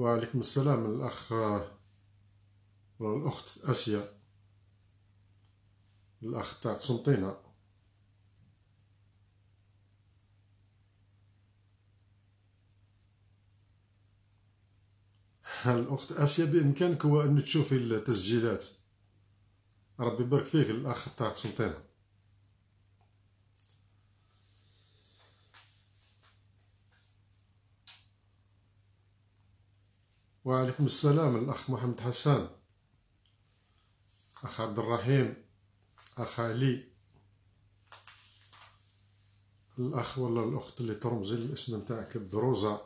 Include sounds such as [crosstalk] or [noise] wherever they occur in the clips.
وعليكم السلام الأخ والأخت آسيا الأخ تاع قسنطينة الأخت آسيا بإمكانك هو أن تشوفي التسجيلات ربي يبارك فيك الأخ تاع قسنطينة وعليكم السلام الأخ محمد حسان أخ عبد الرحيم أخ علي الأخ ولا الأخت اللي ترمزي الاسم نتاعك الدروزة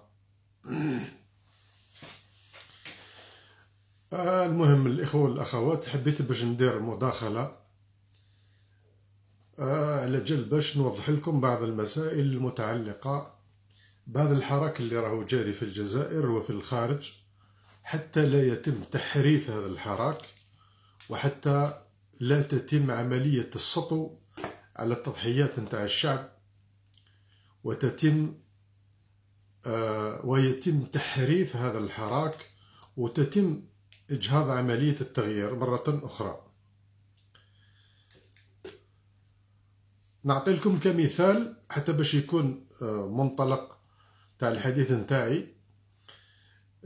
آه، المهم الإخوة والأخوات حبيت باش ندير مداخلة آه، على جل باش نوضح لكم بعض المسائل المتعلقة بهذا الحراك اللي راهو جاري في الجزائر وفي الخارج حتى لا يتم تحريف هذا الحراك وحتى لا تتم عملية السطو على التضحيات نتاع الشعب وتتم آه، ويتم تحريف هذا الحراك وتتم إجهاض عملية التغيير مرة أخرى نعطي لكم كمثال حتى باش يكون آه، منطلق تاع الحديث نتاعي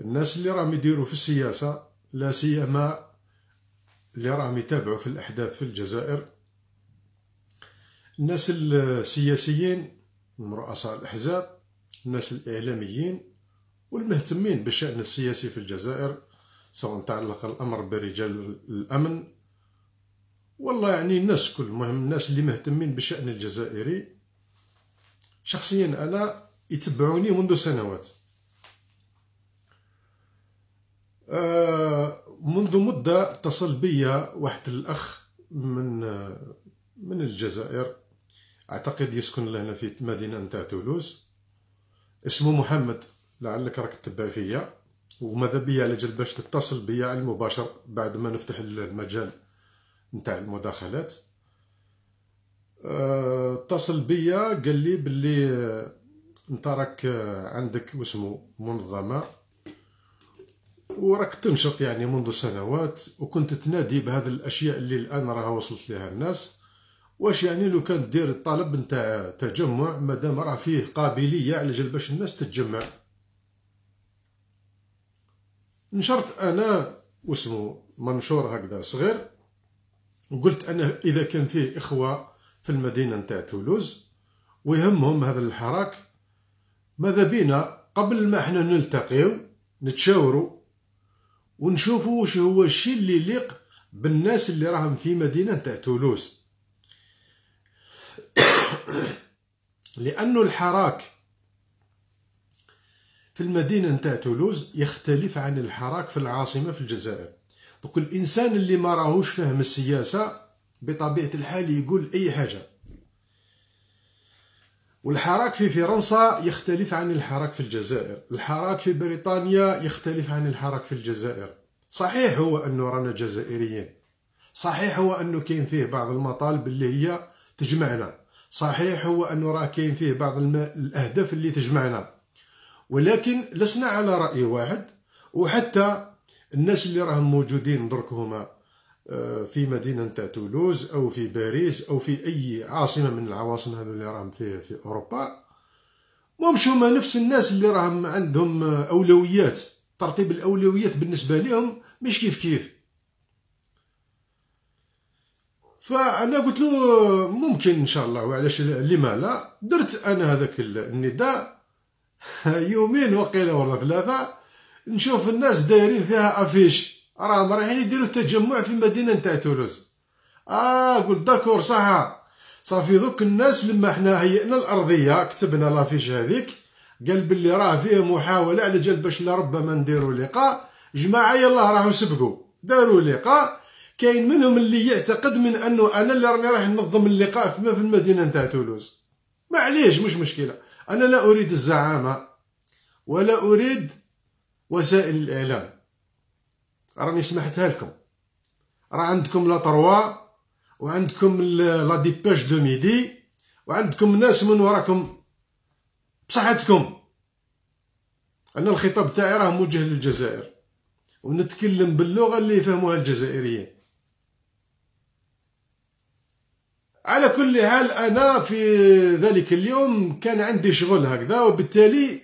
الناس اللي راهم يديروا في السياسه لا سيما اللي راهم يتابعوا في الاحداث في الجزائر الناس السياسيين من رؤساء الاحزاب الناس الاعلاميين والمهتمين بالشان السياسي في الجزائر سواء تعلق الامر برجال الامن والله يعني الناس كل مهم الناس اللي مهتمين بالشان الجزائري شخصيا انا يتبعوني منذ سنوات آه، منذ مدة اتصل بي واحد الأخ من آه، من الجزائر أعتقد يسكن لهنا في مدينة نتاع تولوز اسمه محمد لعلك راك تتبع فيا وماذا بيا على جال باش تتصل بيا على المباشر بعد ما نفتح المجال نتاع المداخلات آه، اتصل بيا قال لي بلي انت راك عندك واسمو منظمه وراك تنشط يعني منذ سنوات وكنت تنادي بهذه الاشياء اللي الان راها وصلت لها الناس واش يعني لو كان دير الطلب نتاع تجمع مادام راه فيه قابليه على جال باش الناس تتجمع نشرت انا واسمو منشور هكذا صغير وقلت انا اذا كان فيه اخوه في المدينه نتاع تولوز ويهمهم هذا الحراك ماذا بينا قبل ما احنا نلتقيو نتشاوروا ونشوفوا واش هو الشيء اللي يليق بالناس اللي راهم في مدينه تاع تولوز [coughs] لانه الحراك في المدينه نتاع تولوز يختلف عن الحراك في العاصمه في الجزائر دوك الانسان اللي ما راهوش فاهم السياسه بطبيعه الحال يقول اي حاجه والحراك في فرنسا يختلف عن الحراك في الجزائر الحراك في بريطانيا يختلف عن الحراك في الجزائر صحيح هو أنه رانا جزائريين صحيح هو أنه كاين فيه بعض المطالب اللي هي تجمعنا صحيح هو أنه راه كاين فيه بعض الأهداف اللي تجمعنا ولكن لسنا على رأي واحد وحتى الناس اللي راهم موجودين درك هما آه، في مدينة تاع تولوز أو في باريس أو في أي عاصمة من العواصم هذو اللي راهم في في أوروبا ومش هما نفس الناس اللي راهم عندهم أولويات ترتيب الأولويات بالنسبة لهم مش كيف كيف فأنا قلت له ممكن إن شاء الله وعلاش لما لا درت أنا هذاك النداء [laughs] يومين وقيلة ولا ثلاثة نشوف الناس دايرين فيها أفيش راهم رايحين يديروا تجمع في المدينه نتاع تولوز اه قلت داكور صح صافي دوك الناس لما حنا هيئنا الارضيه كتبنا لافيش هذيك قال باللي راه فيه محاوله على جال باش لربما نديروا لقاء جماعه يلاه راهو سبقوا داروا لقاء كاين منهم اللي يعتقد من انه انا اللي راني رايح ننظم اللقاء في المدينه نتاع تولوز معليش مش مشكله انا لا اريد الزعامه ولا اريد وسائل الاعلام راني سمحتها لكم راه عندكم لا تروا وعندكم لا ديباش دو ميدي وعندكم ناس من وراكم بصحتكم انا الخطاب تاعي راه موجه للجزائر ونتكلم باللغه اللي يفهموها الجزائريين على كل حال انا في ذلك اليوم كان عندي شغل هكذا وبالتالي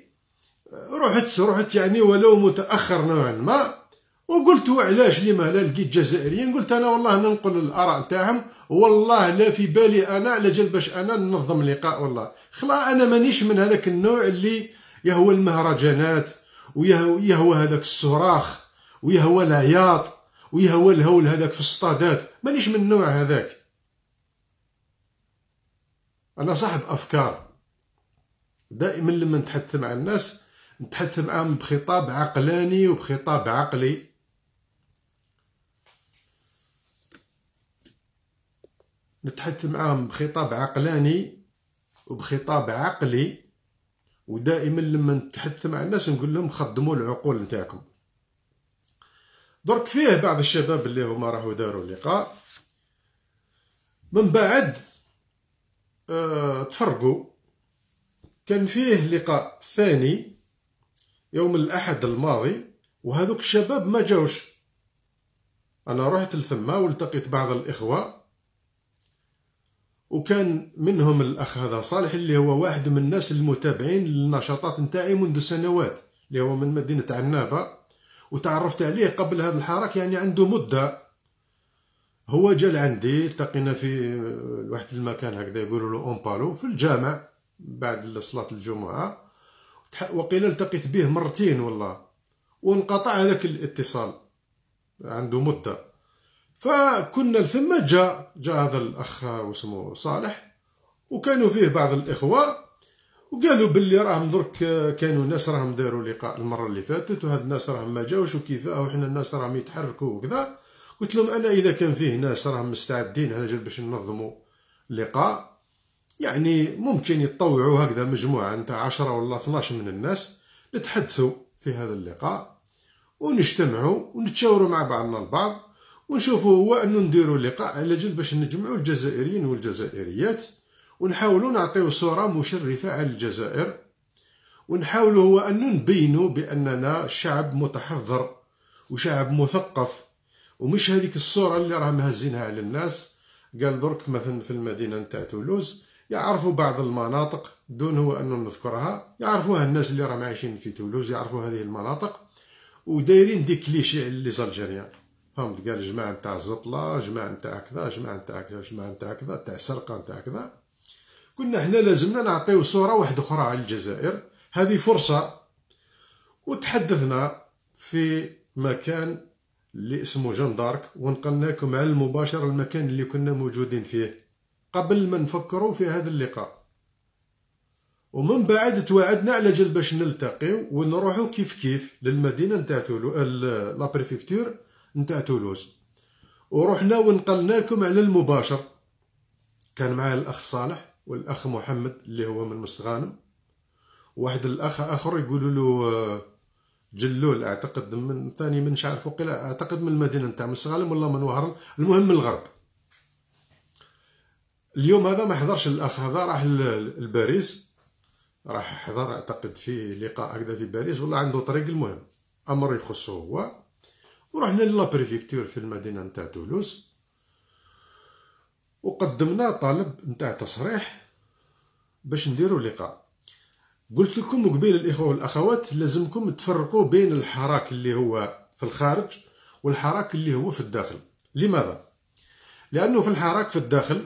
رحت رحت يعني ولو متاخر نوعا ما وقلت علاش لي ما لقيت جزائريين قلت انا والله ننقل الاراء تاعهم والله لا في بالي انا على جال باش انا ننظم لقاء والله خلا انا مانيش من هذاك النوع اللي يهوى المهرجانات ويهوى هذاك الصراخ ويهوى العياط ويهوى الهول هذاك في الصطادات مانيش من النوع هذاك انا صاحب افكار دائما لما نتحدث مع الناس نتحدث معاهم بخطاب عقلاني وبخطاب عقلي نتحدث معاهم بخطاب عقلاني وبخطاب عقلي ودائما لما نتحدث مع الناس نقول لهم خدموا العقول نتاعكم درك فيه بعض الشباب اللي هما راحوا داروا اللقاء من بعد آه، تفرقوا كان فيه لقاء ثاني يوم الاحد الماضي وهذوك الشباب ما جاوش انا رحت لثما والتقيت بعض الاخوه وكان منهم الاخ هذا صالح اللي هو واحد من الناس المتابعين للنشاطات نتاعي منذ سنوات اللي هو من مدينه عنابه وتعرفت عليه قبل هذا الحراك يعني عنده مده هو جا لعندي التقينا في واحد المكان هكذا يقولوا له اونبالو في الجامع بعد صلاه الجمعه وقيل التقيت به مرتين والله وانقطع هذاك الاتصال عنده مده فكنا لثما جاء جاء هذا الاخ واسمه صالح وكانوا فيه بعض الاخوه وقالوا باللي راهم درك كانوا ناس راهم داروا لقاء المره اللي فاتت وهاد الناس راهم ما جاوش وكيفاه وحنا الناس راهم يتحركوا وكذا قلت لهم انا اذا كان فيه ناس راهم مستعدين على جل باش ننظموا لقاء يعني ممكن يتطوعوا هكذا مجموعه نتاع 10 ولا 12 من الناس نتحدثوا في هذا اللقاء ونجتمعوا ونتشاوروا مع بعضنا البعض ونشوفوا هو انه نديروا لقاء على جل باش نجمعوا الجزائريين والجزائريات ونحاولوا نعطيو صوره مشرفه على الجزائر ونحاولوا هو ان نبينوا باننا شعب متحضر وشعب مثقف ومش هذيك الصوره اللي راه مهزينها على الناس قال درك مثلا في المدينه نتاع تولوز يعرفوا بعض المناطق دون هو ان نذكرها يعرفوها الناس اللي راهم عايشين في تولوز يعرفوا هذه المناطق ودايرين دي كليشي لي زالجيريان فهمت قال جماعة نتاع الزطلة جماعة نتاع كذا جماعة نتاع كذا جماعة نتاع كذا نتاع سرقة نتاع كذا قلنا هنا لازمنا نعطيو صورة واحدة أخرى على الجزائر هذه فرصة وتحدثنا في مكان اللي اسمه جان دارك ونقلناكم على المباشر المكان اللي كنا موجودين فيه قبل ما نفكروا في هذا اللقاء ومن بعد توعدنا على جل باش نلتقيو ونروحو كيف كيف للمدينه نتاع تولو لا نتاع تولوز ورحنا ونقلناكم على المباشر كان معايا الاخ صالح والاخ محمد اللي هو من مستغانم واحد الاخ اخر يقولوا له آه، جلول اعتقد من ثاني من شعر فوق اعتقد من المدينه نتاع مستغانم ولا من وهران المهم من الغرب اليوم هذا ما حضرش الاخ هذا راح لباريس راح حضر اعتقد في لقاء هكذا في باريس ولا عنده طريق المهم امر يخصه هو ورحنا بريفيكتور في المدينه نتاع تولوز وقدمنا طلب نتاع تصريح باش نديرو لقاء قلت لكم قبيل الاخوه والاخوات لازمكم تفرقوا بين الحراك اللي هو في الخارج والحراك اللي هو في الداخل لماذا لانه في الحراك في الداخل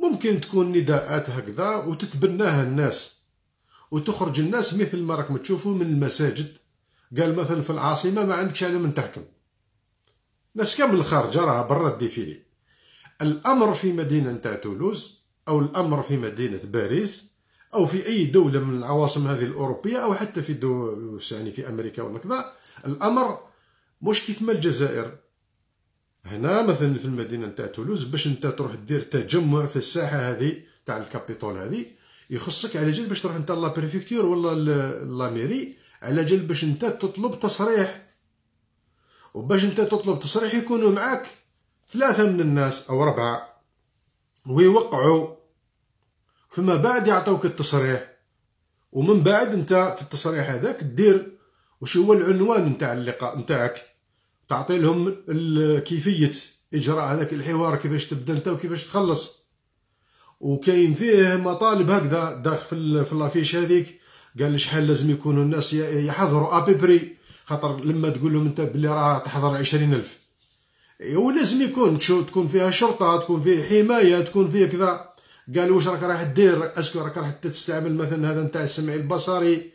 ممكن تكون نداءات هكذا وتتبناها الناس وتخرج الناس مثل ما راكم تشوفوا من المساجد قال مثلا في العاصمه ما عندكش انا من تحكم ناس كامل خارجه راها برا الديفيلي الامر في مدينه نتاع تولوز او الامر في مدينه باريس او في اي دوله من العواصم هذه الاوروبيه او حتى في دو يعني في امريكا ولا كذا الامر مش كيفما الجزائر هنا مثلا في المدينه نتاع تولوز باش انت تروح دير تجمع في الساحه هذه تاع الكابيتول هذه يخصك على جال باش تروح انت لا بريفكتور ولا لا ميري على جال باش انت تطلب تصريح وباش انت تطلب تصريح يكونوا معاك ثلاثة من الناس او ربعة ويوقعوا فما بعد يعطوك التصريح ومن بعد انت في التصريح هذاك دير وش هو العنوان نتاع اللقاء نتاعك تعطي لهم كيفية اجراء هذاك الحوار كيفاش تبدا انت وكيفاش تخلص وكاين فيه مطالب هكذا داخل في لافيش هذيك قال لي شحال لازم يكونوا الناس يحضروا ابيبري خاطر لما تقول لهم انت بلي راه تحضر عشرين الف هو لازم يكون تكون فيها شرطه تكون فيه حمايه تكون فيه كذا قال واش راك راح دير اسكو راك راح تستعمل مثلا هذا نتاع السمع البصري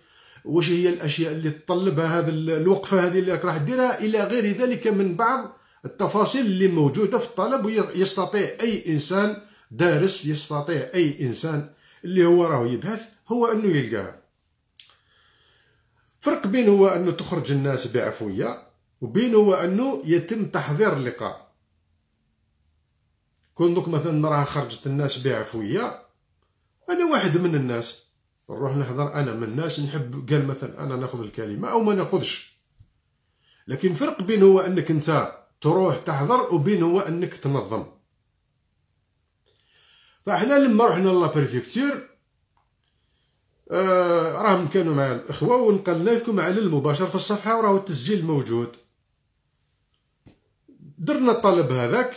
واش هي الاشياء اللي تطلبها هذا الوقفه هذه اللي راك راح ديرها الى غير ذلك من بعض التفاصيل اللي موجوده في الطلب ويستطيع اي انسان دارس يستطيع اي انسان اللي هو راه يبحث هو انه يلقاها فرق بين هو انه تخرج الناس بعفويه وبين هو انه يتم تحضير اللقاء كون دوك مثلا راه خرجت الناس بعفويه انا واحد من الناس نروح نحضر انا من الناس نحب قال مثلا انا ناخذ الكلمه او ما ناخذش لكن فرق بين هو انك انت تروح تحضر وبين هو انك تنظم فاحنا لما رحنا لا بريفيكتور آه راهم كانوا مع الاخوه ونقلنا لكم على المباشر في الصفحه وراه التسجيل موجود درنا الطلب هذاك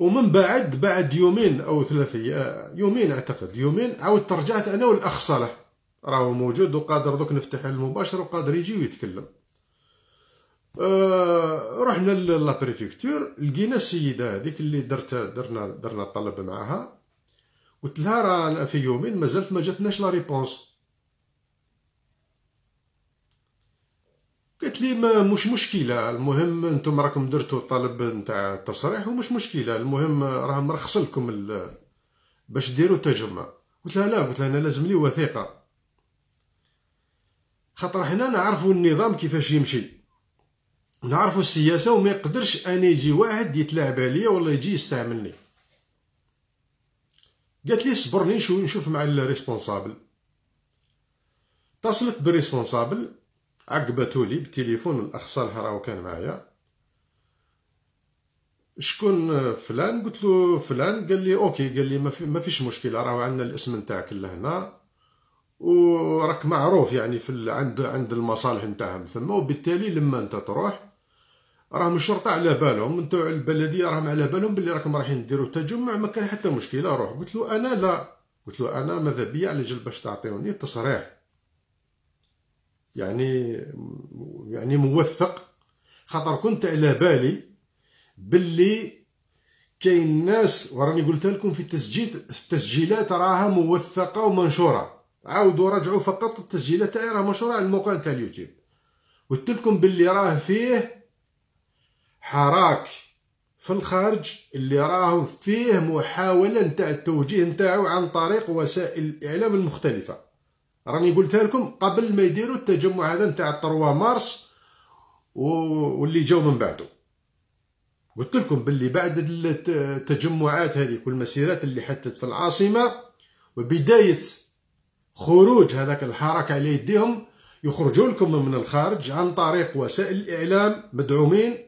ومن بعد بعد يومين او ثلاثة آه، يومين اعتقد يومين عاودت رجعت انا والاخ صالح راهو موجود وقادر دوك نفتح المباشر وقادر يجي ويتكلم أه رحنا لابريفيكتور لقينا السيده هذيك اللي درت درنا درنا الطلب معاها قلت لها راه في يومين مازالت ما جاتناش لا ريبونس قالت لي ما مش مشكله المهم انتم راكم درتو طلب نتاع التصريح ومش مشكله المهم راه مرخص لكم ال... باش ديروا التجمع قلت لها لا قلت لها انا لازم لي وثيقه خاطر حنا نعرفوا النظام كيفاش يمشي نعرفوا السياسه وما يقدرش ان يجي واحد يتلاعب عليا ولا يجي يستعملني قالت لي صبرني شوي نشوف مع الريسبونسابل اتصلت بالريسبونسابل عقبته لي بالتليفون الاخ صالح راهو كان معايا شكون فلان قلت له فلان قال لي اوكي قال لي ما, ما فيش مشكله راهو عندنا الاسم نتاعك لهنا وراك معروف يعني في عند عند المصالح نتاعهم ثم وبالتالي لما انت تروح راهم الشرطه على بالهم نتاع البلديه راهم على بالهم باللي راكم رايحين ديروا تجمع ما كان حتى مشكله روح قلت له انا لا قلت له انا ماذا بيا على جل باش تعطيوني تصريح يعني يعني موثق خاطر كنت على بالي باللي كاين ناس وراني قلت لكم في التسجيل التسجيلات راها موثقه ومنشوره عاودوا رجعوا فقط التسجيلات تاعي راه منشوره على الموقع تاع اليوتيوب قلت لكم باللي راه فيه حراك في الخارج اللي راهم فيه محاولة نتاع التوجيه نتاعو عن طريق وسائل الإعلام المختلفة راني قلتها لكم قبل ما يديروا التجمع هذا نتاع 3 مارس واللي جاو من بعده قلت لكم باللي بعد التجمعات هذه المسيرات اللي حدثت في العاصمة وبداية خروج هذاك الحركة على يديهم يخرجوا لكم من الخارج عن طريق وسائل الإعلام مدعومين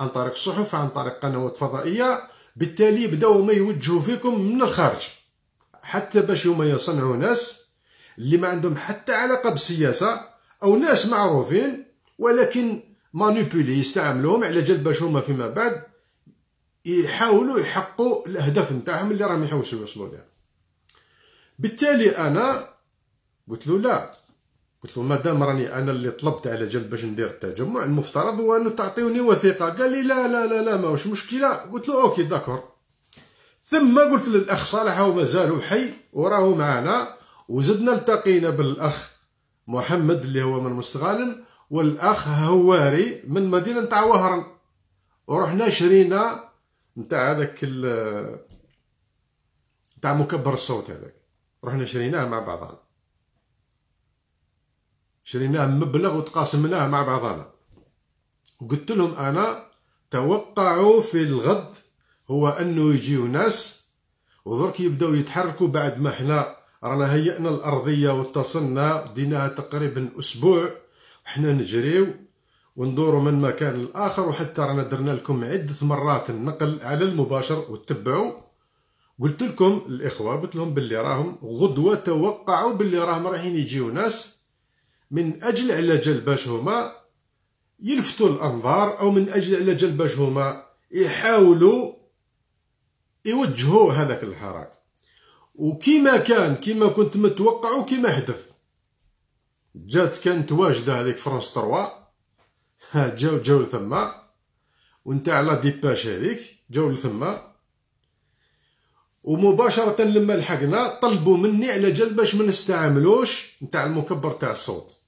عن طريق الصحف عن طريق قنوات فضائيه بالتالي بداو هما يوجهوا فيكم من الخارج حتى باش هما يصنعوا ناس اللي ما عندهم حتى علاقه بالسياسه او ناس معروفين ولكن مانيبولي يستعملوهم على جلب باش هما فيما بعد يحاولوا يحققوا الاهداف نتاعهم اللي راهم يحوسوا يوصلوا لها بالتالي انا قلت له لا قلت له مادام راني انا اللي طلبت على جلب باش ندير التجمع المفترض هو انه تعطيوني وثيقه قال لي لا لا لا لا ماهوش مشكله قلت له اوكي داكور ثم قلت للاخ صالح هو مازالو حي وراهو معنا وزدنا التقينا بالاخ محمد اللي هو من مستغالم والاخ هواري من مدينه نتاع وهران ورحنا شرينا نتاع هذاك نتاع مكبر الصوت هذاك رحنا شريناه مع بعضنا شريناه مبلغ وتقاسمناه مع بعضنا وقلت لهم انا توقعوا في الغد هو انه يجيو ناس ودرك يبداو يتحركوا بعد ما حنا رانا هيئنا الارضيه واتصلنا ديناها تقريبا اسبوع حنا نجريو وندوروا من مكان الاخر وحتى رانا درنا لكم عده مرات النقل على المباشر وتتبعوا قلت لكم الاخوه قلت لهم باللي راهم غدوه توقعوا باللي راهم رايحين يجيو ناس من اجل على جال باش هما يلفتوا الانظار او من اجل على جال باش هما يحاولوا يوجهوا هذاك الحراك وكما كان كما كنت متوقع وكما حدث جات كانت واجده هذيك فرنسا 3 [laughs] جاو جاو لثما وانت على ديباش هذيك جاو لثما ومباشره لما لحقنا طلبوا مني على جلبش باش ما نستعملوش نتاع المكبر تاع الصوت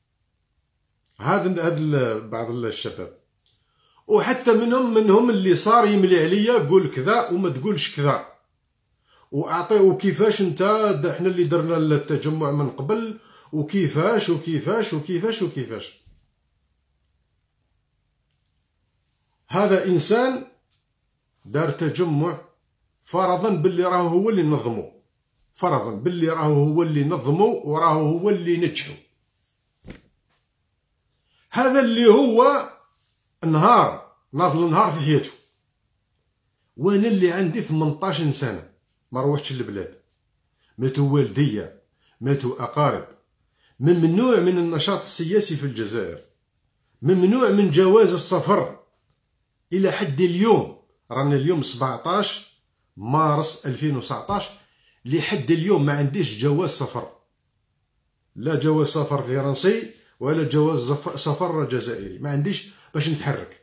هذا هذا بعض الشباب وحتى منهم منهم اللي صار يملي عليا قول كذا وما تقولش كذا واعطيه وكيفاش انت احنا اللي درنا التجمع من قبل وكيفاش وكيفاش وكيفاش وكيفاش هذا انسان دار تجمع فرضا باللي راهو هو اللي نظمو فرضا باللي راهو هو اللي نظمو وراه هو اللي نجحو هذا اللي هو نهار نهار النهار في حياته وانا اللي عندي 18 سنه ما روحتش للبلاد ماتوا والديا ماتوا اقارب ممنوع من النشاط السياسي في الجزائر ممنوع من جواز السفر الى حد اليوم رانا اليوم 17 مارس 2019 لحد اليوم ما عنديش جواز سفر لا جواز سفر فرنسي ولا جواز سفر جزائري ما عنديش باش نتحرك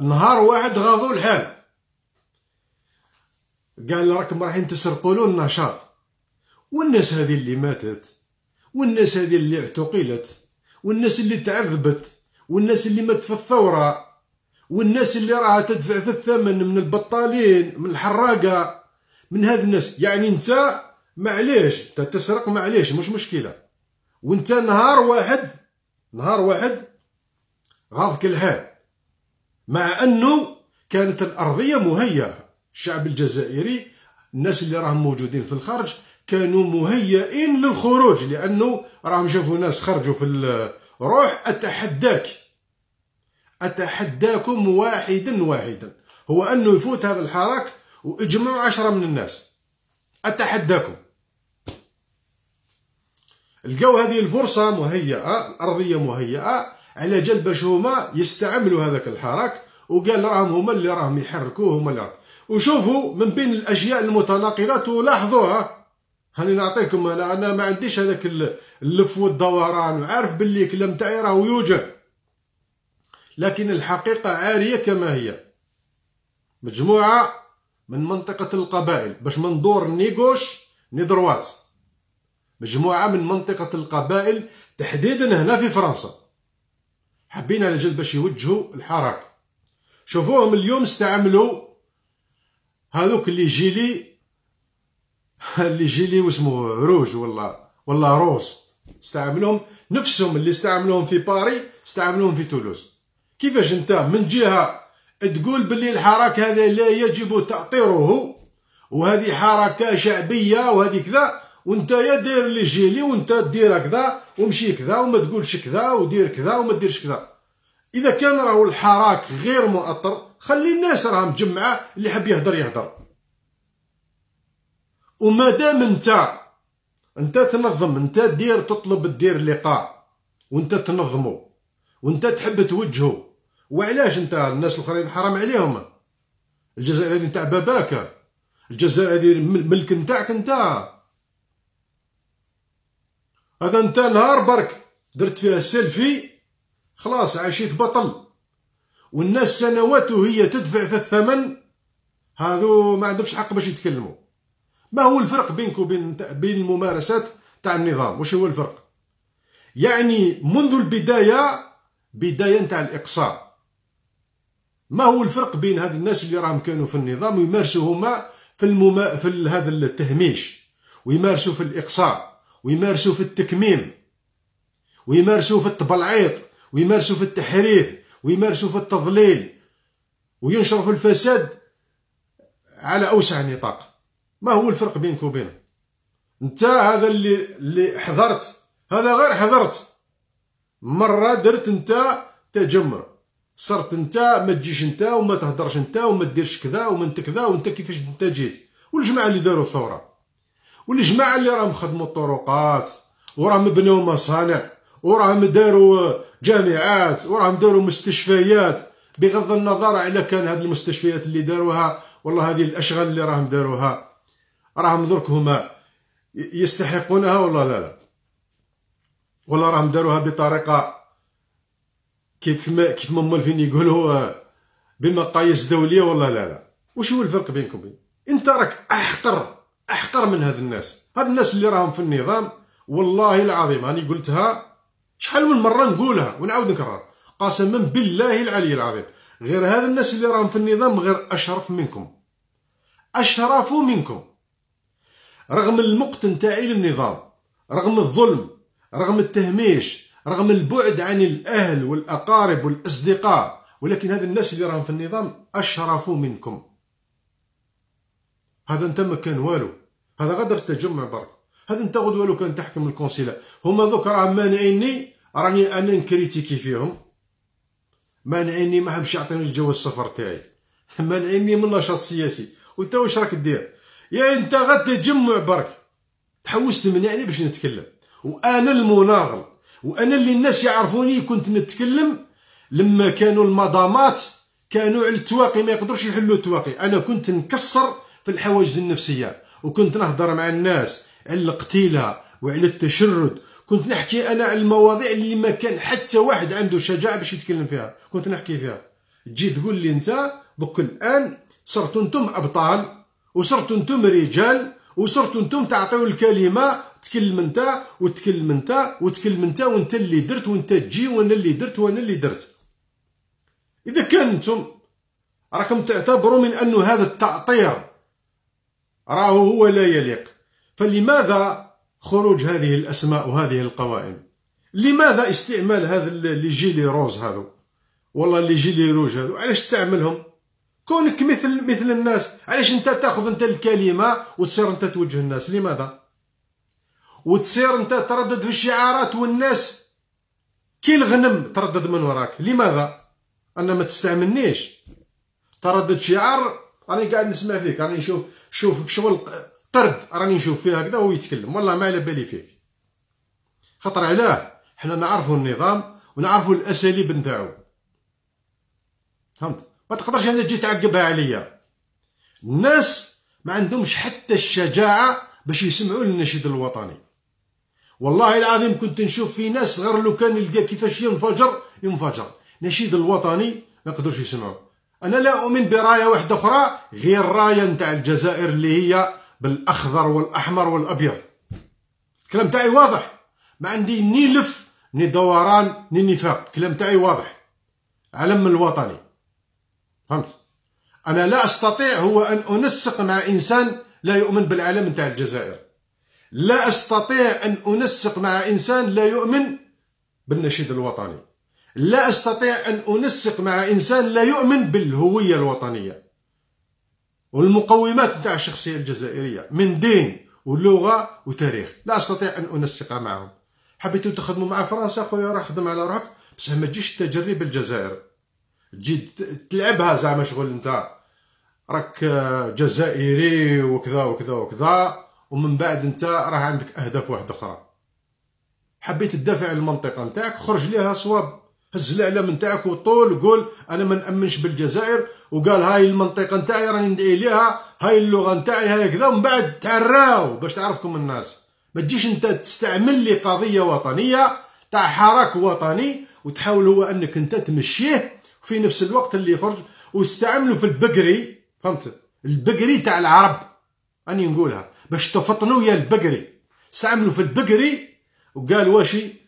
نهار واحد غاضو الحال قال راكم رايحين تسرقوا له النشاط والناس هذه اللي ماتت والناس هذه اللي اعتقلت والناس اللي تعذبت والناس اللي مات في الثوره والناس اللي راها تدفع في الثمن من البطالين من الحراقه من هذه الناس يعني انت معليش انت تسرق معليش مش مشكله وانت نهار واحد نهار واحد غاضك الحال مع انه كانت الارضيه مهيئه الشعب الجزائري الناس اللي راهم موجودين في الخارج كانوا مهيئين للخروج لانه راهم شافوا ناس خرجوا في الروح اتحداك اتحداكم واحدا واحدا هو انه يفوت هذا الحراك واجمعوا عشرة من الناس اتحداكم لقاو هذه الفرصه مهيئه الارضيه مهيئه على جال باش هما يستعملوا هذاك الحراك وقال راهم هما اللي راهم يحركوه هما اللي راهم وشوفوا من بين الاشياء المتناقضه تلاحظوها هاني نعطيكم انا انا ما عنديش هذاك اللف والدوران وعارف باللي الكلام تاعي راهو يوجد، لكن الحقيقه عاريه كما هي مجموعه من منطقه القبائل باش مندور ندور نيغوش ني درواز مجموعة من منطقة القبائل تحديدا هنا في فرنسا حابين على جل باش يوجهوا الحركة شوفوهم اليوم استعملوا هذوك اللي جيلي اللي جيلي واسمه روج ولا ولا روز استعملوهم نفسهم اللي استعملوهم في باري استعملوهم في تولوز كيفاش انت من جهه تقول باللي الحراك هذا لا يجب تأطيره وهذه حركة شعبية وهذه كذا وانت يا داير لي جيلي وانت دير هكذا ومشي كذا وما تقولش كذا ودير كذا وما ديرش كذا اذا كان راهو الحراك غير مؤطر خلي الناس راه مجمعه اللي حاب يهدر يهدر وما دام انت انت تنظم انت دير تطلب دير لقاء وانت تنظمه وانت تحب توجهه وعلاش انت الناس الاخرين حرام عليهم الجزائر هذه نتاع باباك الجزائر هذه ملك نتاعك انت هذا انت نهار برك درت فيها سيلفي خلاص عشيت بطل والناس سنوات وهي تدفع في الثمن هذو ما عندهمش حق باش يتكلموا ما هو الفرق بينك وبين بين الممارسات تاع النظام واش هو الفرق يعني منذ البدايه بدايه تاع الاقصاء ما هو الفرق بين هاد الناس اللي راهم كانوا في النظام ويمارسوا هما في المما... في هذا التهميش ويمارسوا في الاقصاء ويمارسوا في التكميم ويمارسوا في التبلعيط ويمارسوا في التحريف ويمارسوا في التضليل وينشروا في الفساد على اوسع نطاق ما هو الفرق بينك وبينه انت هذا اللي اللي حضرت هذا غير حضرت مره درت انت تجمر صرت انت ما تجيش انت وما تهدرش انت وما ديرش كذا وما انت كذا وانت كيفاش انت جيت والجماعه اللي داروا الثوره والجماعه اللي راهم خدموا الطرقات وراهم بنوا مصانع وراهم داروا جامعات وراهم داروا مستشفيات بغض النظر على كان هذه المستشفيات اللي داروها والله هذه الاشغال اللي راهم داروها راهم درك هما يستحقونها ولا لا لا والله راهم داروها بطريقه كيف ما كيف ما مولفين يقولوا آه، بمقاييس دوليه والله لا لا وش هو الفرق بينكم انت راك احقر احقر من هاد الناس هاد الناس اللي راهم في النظام والله العظيم راني قلتها شحال من مره نقولها ونعاود نكرر قسما بالله العلي العظيم غير هاد الناس اللي راهم في النظام غير اشرف منكم اشرف منكم رغم المقت نتاعي للنظام رغم الظلم رغم التهميش رغم البعد عن الاهل والاقارب والاصدقاء ولكن هاد الناس اللي راهم في النظام اشرف منكم هذا انت ما كان والو هذا غدر تجمع برك هذا انت غد والو كان تحكم الكونسيلا هما دوك راه مانعيني راني انا نكريتيكي فيهم مانعيني ما حبش يعطيني الجواز السفر تاعي [laughs] مانعيني من النشاط السياسي وانت واش راك دير يا انت غد تجمع برك تحوس تمنعني باش نتكلم وانا المناغل وانا اللي الناس يعرفوني كنت نتكلم لما كانوا المضامات كانوا على التواقي ما يقدروش يحلوا التواقي انا كنت نكسر في الحواجز النفسيه وكنت نهضر مع الناس على القتيله وعلى التشرد كنت نحكي انا على المواضيع اللي ما كان حتى واحد عنده شجاعه باش يتكلم فيها كنت نحكي فيها تجي تقول لي انت دوك الان صرتوا انتم ابطال وصرتوا انتم رجال وصرتوا انتم تعطيو الكلمه تكلم انت وتكلم انت وتكلم انت وانت اللي درت وانت تجي وانا اللي درت وانا اللي درت اذا كان انتم راكم تعتبروا من انه هذا التعطير راهو هو لا يليق فلماذا خروج هذه الأسماء وهذه القوائم لماذا استعمال هذا لي جيلي روز هذو والله لي جيلي روج هذو علاش تستعملهم كونك مثل مثل الناس علاش انت تاخذ انت الكلمه وتصير انت توجه الناس لماذا وتصير انت تردد في الشعارات والناس كي الغنم تردد من وراك لماذا انا ما تستعملنيش تردد شعار راني قاعد نسمع فيك راني نشوف شوف شغل طرد راني نشوف فيه هكذا وهو يتكلم والله ما على بالي فيك خطر علاه حنا نعرفوا النظام ونعرفوا الاساليب نتاعو فهمت ما تقدرش انا تجي تعقبها عليا الناس ما عندهمش حتى الشجاعه باش يسمعوا للنشيد الوطني والله العظيم كنت نشوف في ناس غير لو كان يلقى كيفاش ينفجر ينفجر نشيد الوطني ما يقدرش يسمعوا انا لا اؤمن برايه واحده اخرى غير الرايه نتاع الجزائر اللي هي بالاخضر والاحمر والابيض الكلام تاعي واضح ما عندي ني لف ني دوران ني نفاق الكلام تاعي واضح علم الوطني فهمت انا لا استطيع هو ان انسق مع انسان لا يؤمن بالعلم نتاع الجزائر لا استطيع ان انسق مع انسان لا يؤمن بالنشيد الوطني لا أستطيع أن أنسق مع إنسان لا يؤمن بالهوية الوطنية والمقومات نتاع الشخصية الجزائرية من دين ولغة وتاريخ لا أستطيع أن أنسق معهم حبيتو تخدموا مع فرنسا خويا راه خدم على روحك بصح ما تجيش تجرب الجزائر تجي تلعبها زعما شغل انت راك جزائري وكذا وكذا وكذا ومن بعد انت راه عندك اهداف واحده اخرى حبيت تدافع المنطقه نتاعك خرج ليها صواب هز الاعلام نتاعك وطول وقول انا ما نامنش بالجزائر وقال هاي المنطقه نتاعي راني ندعي ليها هاي اللغه نتاعي هاي كذا ومن بعد تعراو باش تعرفكم الناس ما تجيش انت تستعمل لي قضيه وطنيه تاع حراك وطني وتحاول هو انك انت تمشيه في نفس الوقت اللي يخرج واستعملوا في البقري فهمت البقري تاع العرب اني نقولها باش تفطنوا يا البقري استعملوا في البقري وقال واشي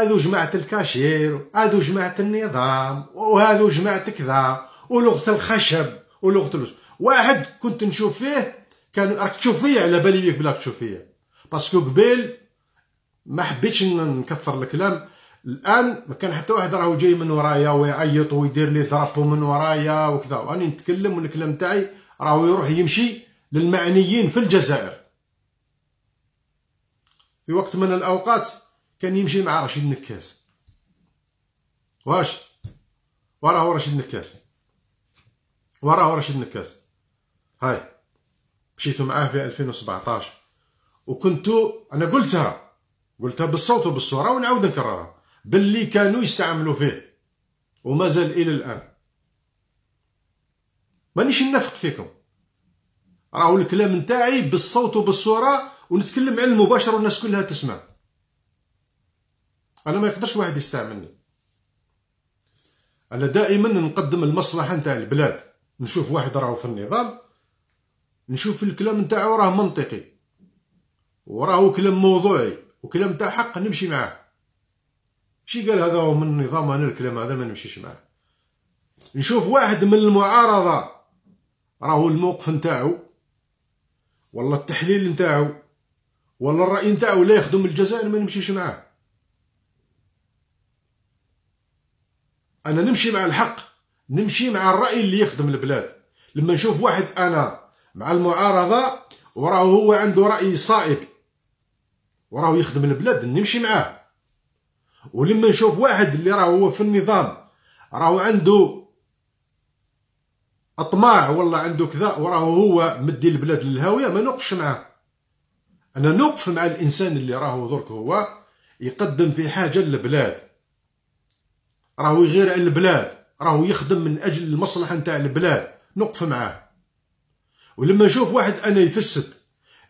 هذو جماعة الكاشير هذو جماعة النظام وهذو جماعة كذا ولغة الخشب ولغة الوش. واحد كنت نشوف فيه كان راك تشوف فيا على بالي بيك بلاك تشوف فيا باسكو قبيل ما حبيتش نكثر الكلام الان ما كان حتى واحد راهو جاي من ورايا ويعيط ويدير لي ضربو من ورايا وكذا راني نتكلم والكلام تاعي راهو يروح يمشي للمعنيين في الجزائر في وقت من الاوقات كان يمشي مع رشيد نكاس واش وراه رشيد نكاس وراه رشيد نكاس هاي مشيتو معاه في 2017 وكنتو انا قلتها قلتها بالصوت وبالصوره ونعاود نكررها باللي كانوا يستعملوا فيه ومازال الى الان مانيش نفق فيكم راهو الكلام نتاعي بالصوت وبالصوره ونتكلم على المباشر والناس كلها تسمع انا ما يقدرش واحد يستعملني انا دائما نقدم المصلحه نتاع البلاد نشوف واحد راهو في النظام نشوف الكلام نتاعو راه منطقي وراهو كلام موضوعي وكلام تاع حق نمشي معاه ماشي قال هذا هو من النظام انا الكلام هذا ما نمشيش معاه نشوف واحد من المعارضه راهو الموقف نتاعو والله التحليل نتاعو والله الراي نتاعو لا يخدم الجزائر ما نمشيش معاه انا نمشي مع الحق نمشي مع الراي اللي يخدم البلاد لما نشوف واحد انا مع المعارضه وراه هو عنده راي صائب وراه يخدم البلاد نمشي معاه ولما نشوف واحد اللي راه هو في النظام راه عنده اطماع والله عنده كذا وراه هو مدي البلاد للهاويه ما نوقفش معاه انا نوقف مع الانسان اللي راهو درك هو يقدم في حاجه للبلاد راهو يغير على البلاد راهو يخدم من اجل المصلحه نتاع البلاد نوقف معاه ولما نشوف واحد انا يفسد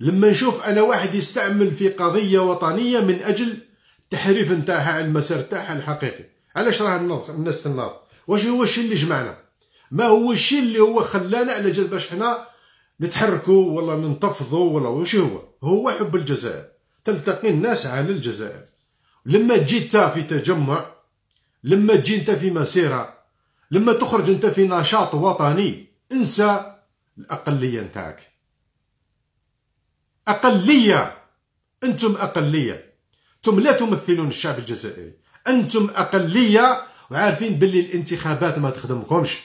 لما نشوف انا واحد يستعمل في قضيه وطنيه من اجل التحريف نتاعها على المسار نتاعها الحقيقي علاش راه الناس تناض واش هو الشيء اللي جمعنا ما هو الشيء اللي هو خلانا على جال باش حنا نتحركوا ولا ننتفضوا ولا واش هو هو حب الجزائر تلتقي الناس على الجزائر لما تجي في تجمع لما تجي انت في مسيره لما تخرج انت في نشاط وطني انسى الاقليه نتاعك اقليه انتم اقليه انتم لا تمثلون الشعب الجزائري انتم اقليه وعارفين باللي الانتخابات ما تخدمكمش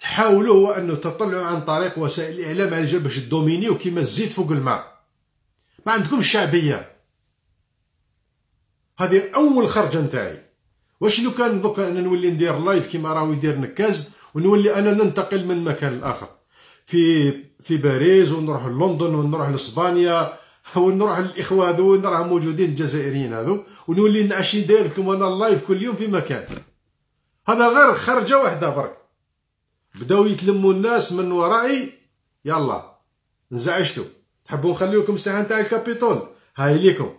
تحاولوا هو انه تطلعوا عن طريق وسائل الاعلام على جال باش تدومينيو كيما الزيت فوق الماء ما عندكمش شعبيه هذه اول خرجه نتاعي واش لو كان دوكا انا نولي ندير لايف كيما راهو يدير نكاز ونولي انا ننتقل من مكان لاخر في في باريس ونروح لندن ونروح لاسبانيا ونروح للاخوه هذو راهم موجودين الجزائريين هذو ونولي نعشي داير لكم انا لايف كل يوم في مكان هذا غير خرجه واحده برك بداو يتلموا الناس من ورائي يلا نزعجتو تحبوا نخليوكم الساحة نتاع الكابيتول هاي ليكم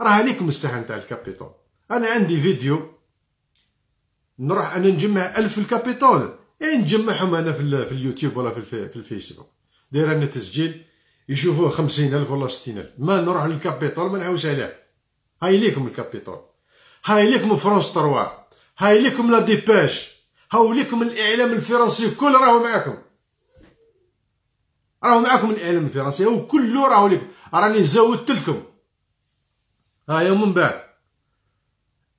راه عليكم الساحه نتاع الكابيتول انا عندي فيديو نروح انا نجمع ألف الكابيتول يعني نجمعهم انا في, في اليوتيوب ولا في, في الفيسبوك داير انا تسجيل يشوفوه خمسين ألف ولا ستين ألف ما نروح للكابيتول ما نعاوش عليه هاي ليكم الكابيتول هاي ليكم فرونس تروا هاي ليكم لا ديباش هاو ليكم الاعلام الفرنسي كل راهو معاكم راهو معاكم الاعلام الفرنسي وكله راهو ليكم راني زودت لكم ها يوم من بعد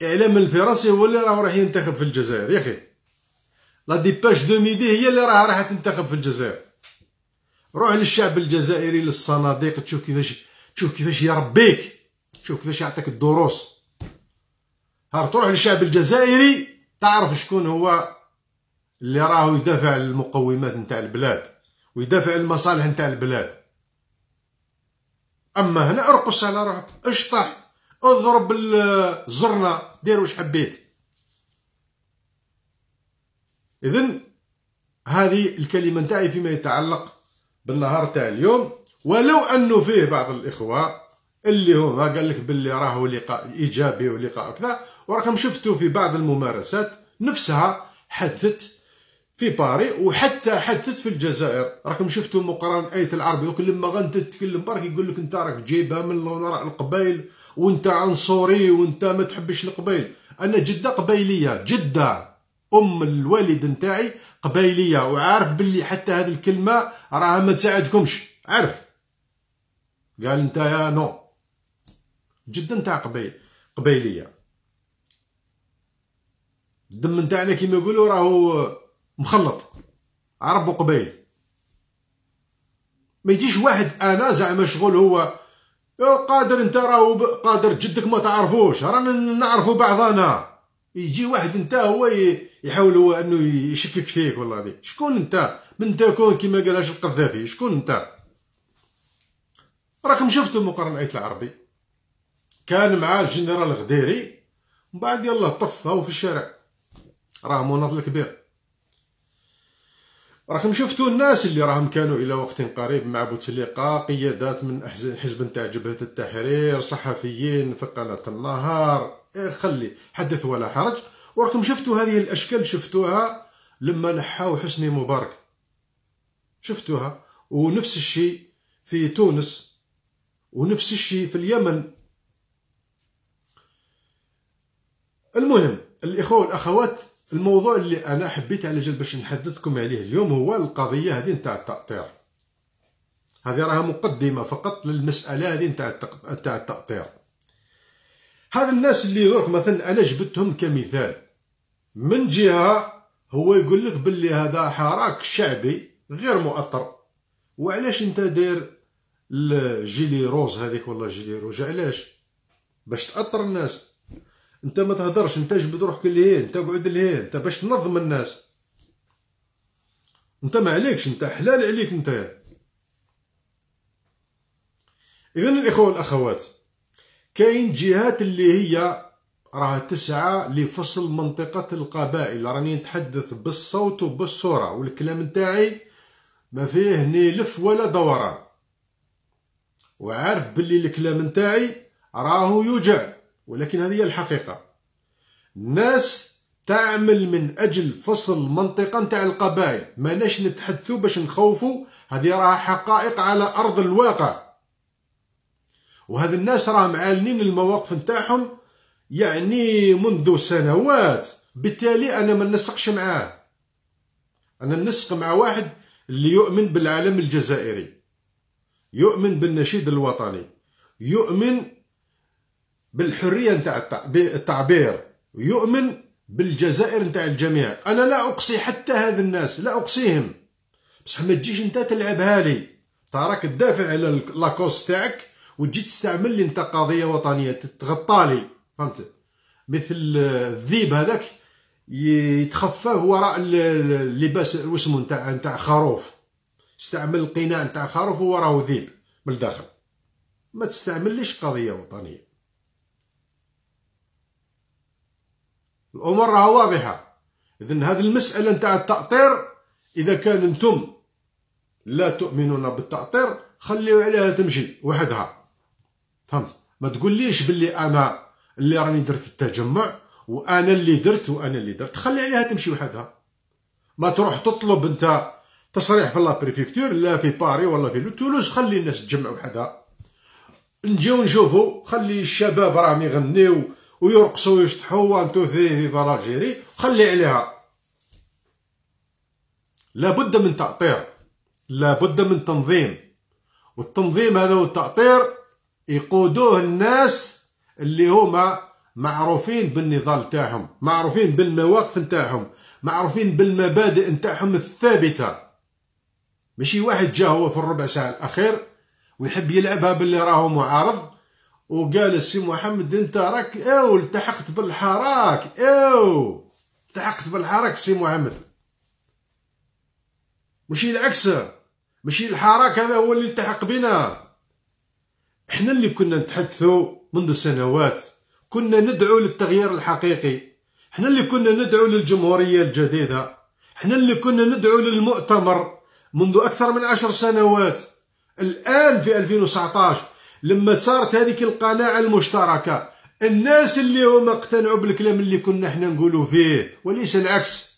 اعلام الفرنسي هو اللي راه راح ينتخب في الجزائر يا اخي لا ديباش دو ميدي هي اللي راه راح تنتخب في الجزائر روح للشعب الجزائري للصناديق تشوف كيفاش تشوف كيفاش يربيك تشوف كيفاش يعطيك الدروس ها تروح للشعب الجزائري تعرف شكون هو اللي راهو يدافع على المقومات نتاع البلاد ويدافع على المصالح نتاع البلاد اما هنا ارقص على روحك اشطح اضرب بالزرنه دير واش حبيت اذا هذه الكلمه نتاعي فيما يتعلق بالنهار تاع اليوم ولو انه فيه بعض الاخوه اللي هما قال لك باللي راهو لقاء ايجابي ولقاء كذا وراكم شفتوا في بعض الممارسات نفسها حدثت في باري وحتى حدثت في الجزائر راكم شفتوا مقارنة آية العربي وكل ما غنت تتكلم برك يقول لك انت راك جيبها من وراء القبائل وانت عنصري وانت ما تحبش القبائل انا جده قبيليه جده ام الوالد نتاعي قبيليه وعارف باللي حتى هذه الكلمه راها ما تساعدكمش عارف قال انت يا نو جده نتاع قبيل قبيليه الدم نتاعنا كيما يقولوا راهو مخلط عرب وقبائل ما يجيش واحد انا زعما شغل هو قادر انت راهو قادر جدك ما تعرفوش رانا نعرفوا بعضنا يجي واحد انت هو يحاول هو انه يشكك فيك والله دي. شكون انت من تكون كما قالهاش القذافي شكون انت راكم شفتوا مقارنة ايت العربي كان مع الجنرال غديري من بعد يلا طفها في الشارع راه مناضل كبير راكم شفتوا الناس اللي راهم كانوا الى وقت قريب مع بوتليقه قيادات من حزب نتاع جبهه التحرير صحفيين في قناه النهار إيه، خلي حدث ولا حرج وراكم شفتوا هذه الاشكال شفتوها لما نحاو حسني مبارك شفتوها ونفس الشيء في تونس ونفس الشيء في اليمن المهم الاخوه والاخوات الموضوع اللي انا حبيت على جال باش نحدثكم عليه اليوم هو القضيه هذه نتاع التاطير هذه راها مقدمه فقط للمساله هذه نتاع نتاع التاطير هذا الناس اللي درك مثلا انا جبتهم كمثال من جهه هو يقول لك باللي هذا حراك شعبي غير مؤطر وعلاش انت داير الجيلي روز هذيك ولا جيلي روز علاش باش تاطر الناس انت ما تهدرش انت جبد روحك لهين انت قعد لهين انت باش تنظم الناس انت ما عليكش انت حلال عليك انت اذا الاخوه والاخوات كاين جهات اللي هي راه تسعى لفصل منطقة القبائل راني نتحدث بالصوت وبالصورة والكلام نتاعي ما فيه نيلف ولا دوران وعارف باللي الكلام نتاعي راهو يوجع ولكن هذه هي الحقيقة الناس تعمل من أجل فصل منطقة نتاع القبائل ماناش نتحدثوا باش نخوفوا هذه راها حقائق على أرض الواقع وهذا الناس راهم معالنين المواقف نتاعهم يعني منذ سنوات بالتالي أنا ما نسقش معاه أنا نسق مع واحد اللي يؤمن بالعالم الجزائري يؤمن بالنشيد الوطني يؤمن بالحريه نتاع التعبير ويؤمن بالجزائر نتاع الجميع انا لا اقصي حتى هذا الناس لا اقصيهم بصح ما تجيش انت تلعبها لي تراك تدافع على لاكوس تاعك وتجي تستعمل لي انت قضيه وطنيه تتغطى لي فهمت مثل الذيب هذاك يتخفى وراء اللباس واسمه نتاع نتاع خروف استعمل القناع نتاع خروف وراه ذيب من الداخل ما ليش قضيه وطنيه الامور راها واضحه اذا هذه المساله نتاع التاطير اذا كان انتم لا تؤمنون بالتاطير خليو عليها تمشي وحدها فهمت ما تقوليش باللي انا اللي راني درت التجمع وانا اللي درت وانا اللي درت خلي عليها تمشي وحدها ما تروح تطلب انت تصريح في لا بريفيكتور لا في باري ولا في تولوز خلي الناس تجمع وحدها نجيو نشوفو خلي الشباب راهم يغنيو ويرقصوا ويشطحوا وان تو ثري في فالجيري خلي عليها لابد من تعطير لابد من تنظيم والتنظيم هذا والتعطير يقودوه الناس اللي هما معروفين بالنضال تاعهم معروفين بالمواقف تاعهم معروفين بالمبادئ نتاعهم الثابته ماشي واحد جا هو في الربع ساعه الاخير ويحب يلعبها باللي راهو معارض وقال السي محمد انت راك او إيوه، التحقت بالحراك او إيوه، التحقت بالحراك السي محمد مشي العكس مشي الحراك هذا هو اللي التحق بنا احنا اللي كنا نتحدثوا منذ سنوات كنا ندعو للتغيير الحقيقي احنا اللي كنا ندعو للجمهورية الجديدة احنا اللي كنا ندعو للمؤتمر منذ أكثر من عشر سنوات الآن في 2019 لما صارت هذيك القناعه المشتركه الناس اللي هما اقتنعوا بالكلام اللي كنا حنا نقولوا فيه وليس العكس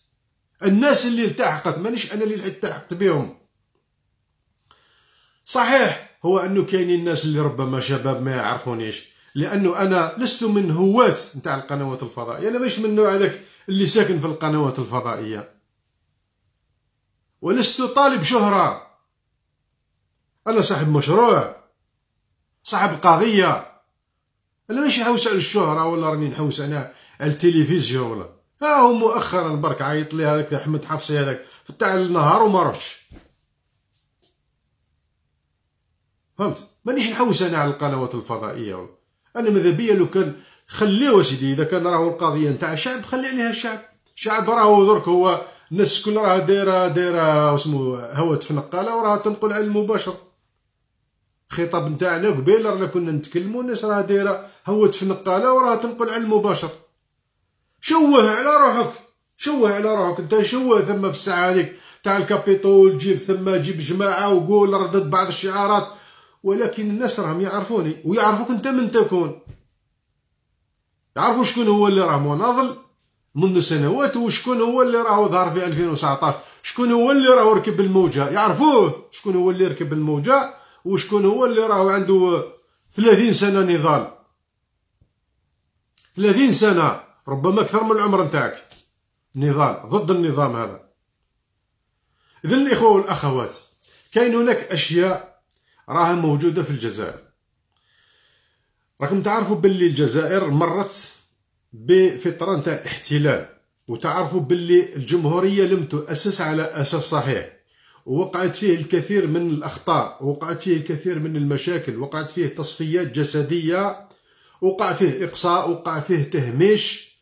الناس اللي التحقت مانيش انا اللي التحقت بهم صحيح هو انه كاينين الناس اللي ربما شباب ما يعرفونيش لانه انا لست من هواة نتاع القنوات الفضائيه انا مش من نوع هذاك اللي ساكن في القنوات الفضائيه ولست طالب شهره انا صاحب مشروع صاحب قضيه انا ماشي نحوس على الشهره ولا راني نحوس انا على التلفزيون ولا ها هو مؤخرا برك عيط لي هذاك احمد حفصي هذاك فتاع النهار وما رحتش فهمت مانيش نحوس انا على القنوات الفضائيه ولا. انا ماذا بيا لو كان خليه سيدي اذا كان راهو القضيه نتاع الشعب خلي عليها الشعب الشعب راهو درك هو الناس الكل راه دايره دايره واسمو هوا تفنقاله نقاله وراها تنقل على المباشر الخطاب نتاعنا قبيله رانا كنا نتكلموا الناس راه دايره هوت في نقاله وراها تنقل على المباشر شوه على روحك شوه على روحك انت شوه ثم في الساعه هذيك تاع الكابيتول جيب ثم جيب جماعه وقول ردد بعض الشعارات ولكن الناس راهم يعرفوني ويعرفوك انت من تكون يعرفوا شكون هو اللي راه مناضل منذ سنوات وشكون هو اللي راه ظهر في 2019 شكون هو اللي راه ركب الموجه يعرفوه شكون هو اللي ركب الموجه وشكون هو اللي راهو عنده 30 سنه نضال 30 سنه ربما اكثر من العمر نتاعك نضال ضد النظام هذا اذا الاخوه والاخوات كاين هناك اشياء راها موجوده في الجزائر راكم تعرفوا باللي الجزائر مرت بفتره نتاع احتلال وتعرفوا باللي الجمهوريه لم تؤسس على اساس صحيح ووقعت فيه الكثير من الأخطاء وقعت فيه الكثير من المشاكل وقعت فيه تصفيات جسدية وقع فيه إقصاء وقع فيه تهميش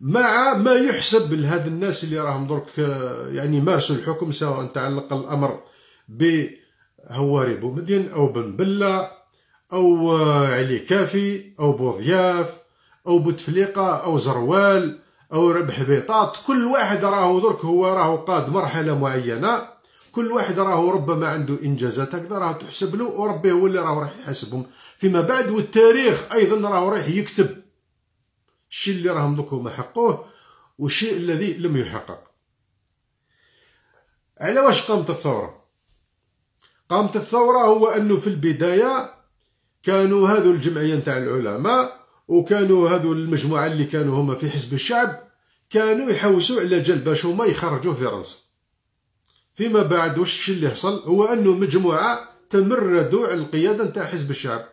مع ما يحسب لهذا الناس اللي راهم درك يعني مارسوا الحكم سواء تعلق الأمر بهواري بومدين أو بن بلة أو علي كافي أو بوضياف أو بوتفليقة أو زروال او ربح بيطات كل واحد راهو درك هو راهو قاد مرحله معينه كل واحد راهو ربما عنده انجازات هكذا راه تحسب له وربي هو اللي راهو راح يحاسبهم فيما بعد والتاريخ ايضا راهو راح يكتب الشيء اللي راهم دوك هما حقوه والشيء الذي لم يحقق على واش قامت الثوره قامت الثوره هو انه في البدايه كانوا هذو الجمعيه نتاع العلماء وكانوا هذو المجموعه اللي كانوا هما في حزب الشعب كانوا يحوسوا على باش هما يخرجوا فرنسا فيما بعد واش الشيء اللي حصل هو انه مجموعه تمردوا على القياده نتاع حزب الشعب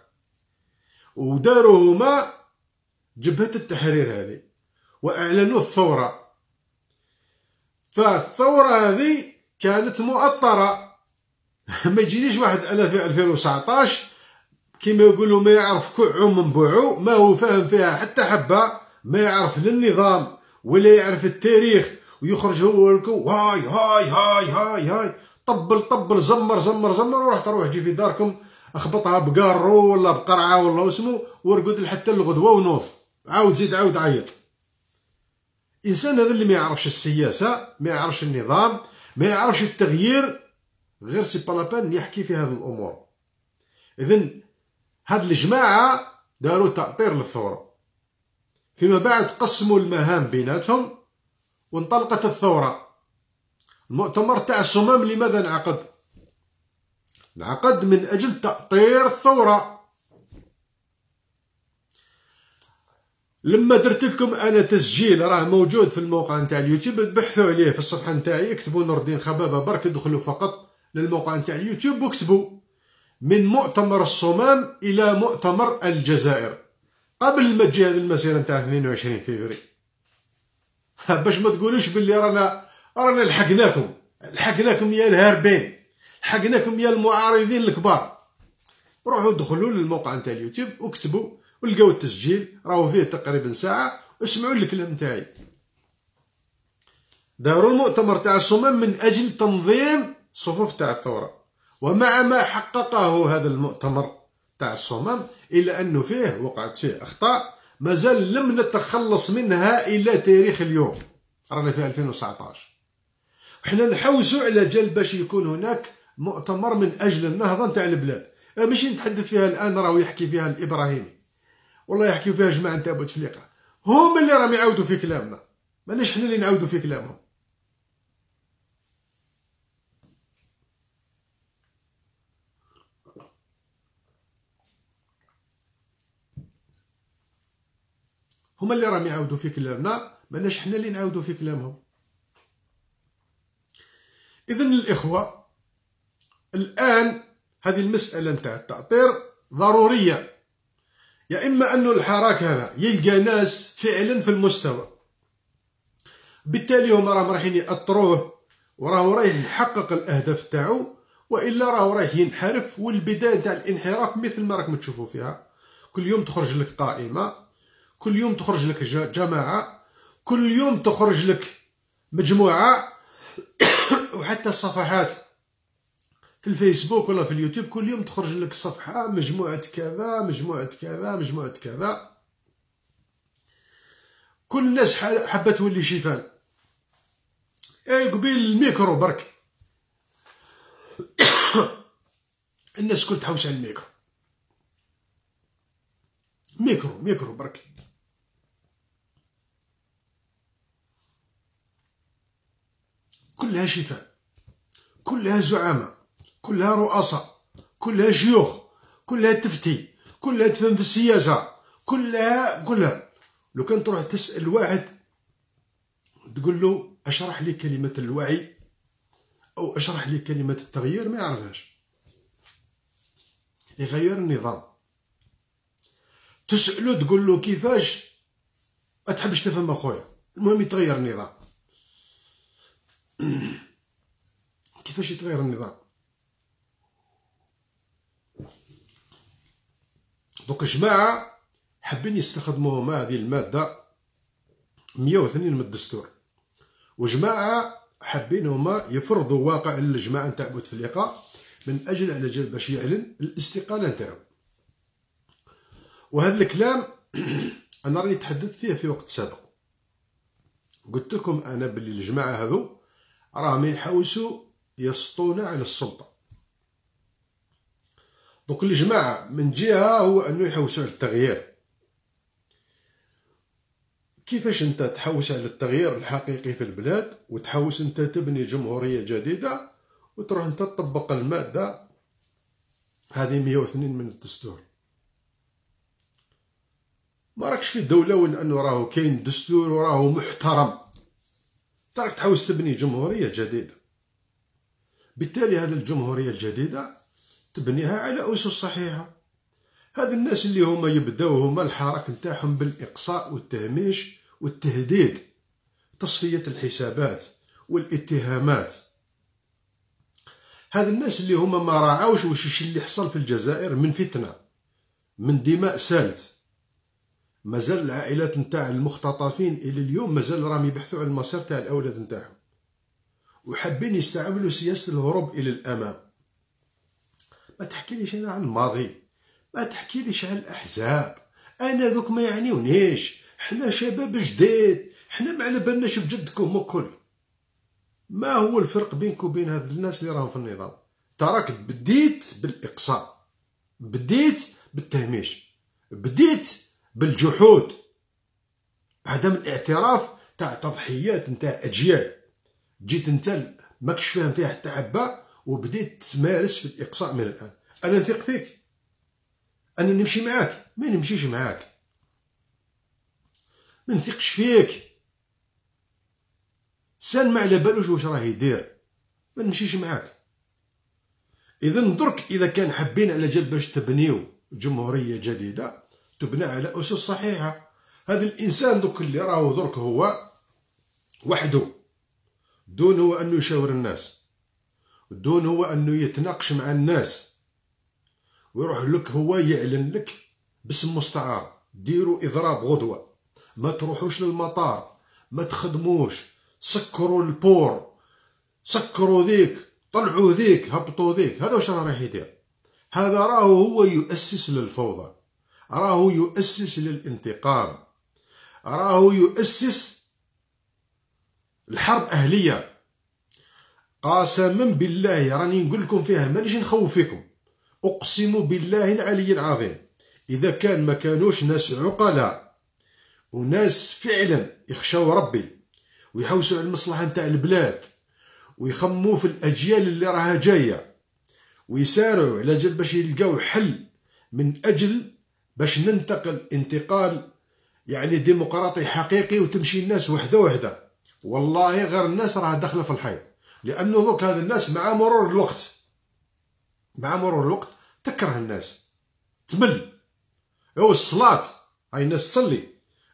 وداروا هما جبهه التحرير هذه واعلنوا الثوره فالثوره هذه كانت مؤطره [laughs] ما يجينيش واحد انا في 2019 كما يقولوا ما يعرف كعو من بوعو ما هو فاهم فيها حتى حبه ما يعرف لا النظام ولا يعرف التاريخ ويخرج هو الكو هاي هاي هاي هاي هاي طبل طبل زمر زمر زمر وراح تروح جي في داركم اخبطها بقارو ولا بقرعه ولا واسمو ورقد حتى الغدوه ونوف عاود زيد عاود عيط الانسان هذا اللي ما يعرفش السياسه ما يعرفش النظام ما يعرفش التغيير غير سي بالابان يحكي في هذه الامور اذا هاد الجماعه داروا تأطير للثوره فيما بعد قسموا المهام بيناتهم وانطلقت الثورة المؤتمر تاع الصمام لماذا انعقد انعقد من أجل تأطير الثورة لما درت لكم انا تسجيل راه موجود في الموقع نتاع اليوتيوب بحثوا عليه في الصفحه نتاعي اكتبوا نور الدين خبابه برك دخلوا فقط للموقع نتاع اليوتيوب واكتبوا من مؤتمر الصمام الى مؤتمر الجزائر قبل ما تجي هذه المسيره نتاع 22 فبراير [laughs] باش ما تقولوش باللي رانا رانا لحقناكم لحقناكم يا الهاربين لحقناكم يا المعارضين الكبار روحوا دخلوا للموقع نتاع اليوتيوب وكتبوا ولقاو التسجيل راهو فيه تقريبا ساعه اسمعوا الكلام نتاعي داروا المؤتمر تاع الصمام من اجل تنظيم صفوف تاع الثوره ومع ما حققه هذا المؤتمر تاع الصمام الا انه فيه وقعت فيه اخطاء مازال لم نتخلص منها الى تاريخ اليوم رانا في 2019 حنا نحوسوا على جال باش يكون هناك مؤتمر من اجل النهضه نتاع البلاد أه، ماشي نتحدث فيها الان راهو يحكي فيها الابراهيمي والله يحكيو فيها جماعه نتاع بوتفليقه هما اللي راهم يعاودوا في كلامنا ماناش حنا اللي نعاودوا في كلامهم هما اللي راهم يعاودوا في كلامنا ماناش حنا اللي نعاودوا في كلامهم اذا الاخوه الان هذه المساله نتاع التعطير ضروريه يا اما انه الحراك هذا يلقى ناس فعلا في المستوى بالتالي هما راهم رايحين يأطروه وراه رايح يحقق الاهداف تاعو والا راه رايح ينحرف والبدايه تاع الانحراف مثل ما راكم تشوفوا فيها كل يوم تخرج لك قائمه كل يوم تخرج لك جماعه كل يوم تخرج لك مجموعه [coughs] وحتى الصفحات في الفيسبوك ولا في اليوتيوب كل يوم تخرج لك صفحه مجموعه كذا مجموعه كذا مجموعه كذا كل الناس حابه تولي شيفان اي قبيل الميكرو برك [coughs] الناس كل تحوس على الميكرو ميكرو ميكرو برك كلها شفاء كلها زعماء كلها رؤساء كلها شيوخ كلها تفتي كلها تفهم في السياسه كلها كلها لو كان تروح تسال واحد تقول له اشرح لي كلمه الوعي او اشرح لي كلمه التغيير ما يعرفهاش يغير النظام تساله تقول له كيفاش ما تحبش تفهم اخويا المهم يتغير النظام [clears throat] كيفاش يتغير النظام دوك جماعة حابين يستخدموا مع هذه المادة 102 من الدستور وجماعة حابين هما يفرضوا واقع للجماعة نتاع بوتفليقة من أجل على جال باش يعلن الاستقالة نتاعو وهذا الكلام [clears throat] أنا راني تحدثت فيه في وقت سابق قلت لكم أنا باللي الجماعة هذو راهم يحوسوا يسطون على السلطه دوك الجماعه من جهه هو انه يحوسوا على التغيير كيفاش انت تحوس على التغيير الحقيقي في البلاد وتحوس انت تبني جمهوريه جديده وتروح انت تطبق الماده هذه 102 من الدستور ما راكش في دوله وين انه راهو كاين دستور وراهو محترم تراك تحوس تبني جمهوريه جديده بالتالي هذه الجمهوريه الجديده تبنيها على اسس صحيحه هاد الناس اللي هما يبداو هما الحراك نتاعهم بالاقصاء والتهميش والتهديد تصفيه الحسابات والاتهامات هاد الناس اللي هما ما راعاوش واش اللي حصل في الجزائر من فتنه من دماء سالت مازال العائلات نتاع المختطفين الى اليوم مازال راهم يبحثوا على المصير تاع الاولاد نتاعهم وحابين يستعملوا سياسه الهروب الى الامام ما تحكيليش انا على الماضي ما تحكيليش على الاحزاب انا ذوك ما يعنيونيش حنا شباب جديد حنا ما على بالناش بجدكم الكل ما هو الفرق بينك وبين هاد الناس اللي راهم في النظام تراك بديت بالاقصاء بديت بالتهميش بديت بالجحود عدم الاعتراف تاع تضحيات نتاع اجيال جيت انت ماكش فاهم فيها حتى حبه وبديت تمارس في الاقصاء من الان انا نثق فيك انا نمشي معاك ما نمشيش معاك ما نثقش فيك سان ما على بالوش واش راه يدير ما نمشيش معاك اذا درك اذا كان حابين على جال باش تبنيو جمهوريه جديده تبنى على أسس صحيحة هذا الإنسان دوك اللي راهو درك هو وحده دون هو أنه يشاور الناس دون هو أنه يتناقش مع الناس ويروح لك هو يعلن لك باسم مستعار ديروا إضراب غدوة ما تروحوش للمطار ما تخدموش سكروا البور سكروا ذيك طلعوا ذيك هبطوا ذيك هذا واش راه يدير هذا راهو هو يؤسس للفوضى راهو يؤسس للانتقام راهو يؤسس الحرب أهلية قاسما بالله راني نقول لكم فيها مانيش نخوفكم أقسم بالله العلي العظيم إذا كان ما كانوش ناس عقلاء وناس فعلا يخشوا ربي ويحوسوا على المصلحة نتاع البلاد ويخموا في الأجيال اللي راها جاية ويسارعوا على جل باش يلقاو حل من أجل باش ننتقل انتقال يعني ديمقراطي حقيقي وتمشي الناس وحده وحده والله غير الناس راه داخله في الحيط لانه دوك هذا الناس مع مرور الوقت مع مرور الوقت تكره الناس تمل او الصلاه هاي الناس تصلي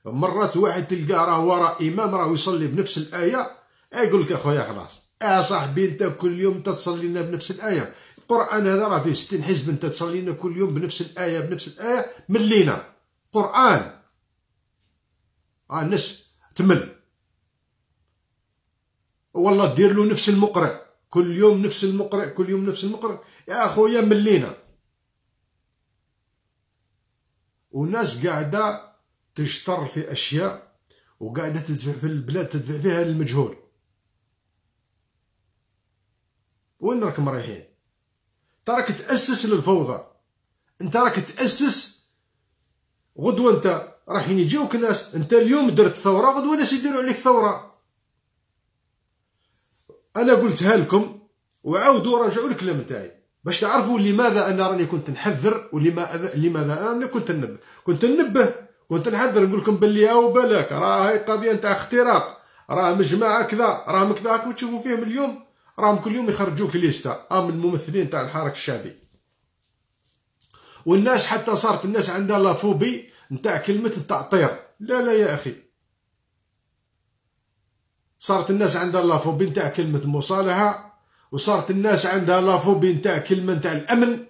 مرات واحد تلقاه راه وراء امام راه يصلي بنفس الايه يقول لك اخويا خلاص اه صاحبي انت كل يوم تصلي لنا بنفس الايه القران هذا راه فيه 60 حزب انت تصلي لنا كل يوم بنفس الايه بنفس الايه ملينا قران اه الناس تمل والله دير له نفس المقرئ كل يوم نفس المقرئ كل يوم نفس المقرئ يا اخويا ملينا وناس قاعده تشتر في اشياء وقاعده تدفع في البلاد تدفع فيها للمجهول وين راكم رايحين راك تاسس للفوضى انت راك تاسس غدوه انت راح يجيوك ناس انت اليوم درت ثوره غدوه ناس يديروا عليك ثوره انا قلتها لكم وعاودوا راجعوا الكلام تاعي باش تعرفوا لماذا انا راني كنت نحذر ولماذا لماذا انا كنت ننبه كنت ننبه كنت نحذر نقول لكم بلي او بلاك راه هاي قضيه نتاع اختراق راه مجمع كذا راه كذا راكم تشوفوا فيهم اليوم راهم كل يوم يخرجوك ليستا ام من الممثلين تاع الحراك الشعبي والناس حتى صارت الناس عندها لافوبي نتاع كلمه التعطير لا لا يا اخي صارت الناس عندها لافوبي نتاع كلمه المصالحه وصارت الناس عندها لافوبي نتاع كلمه نتاع الامن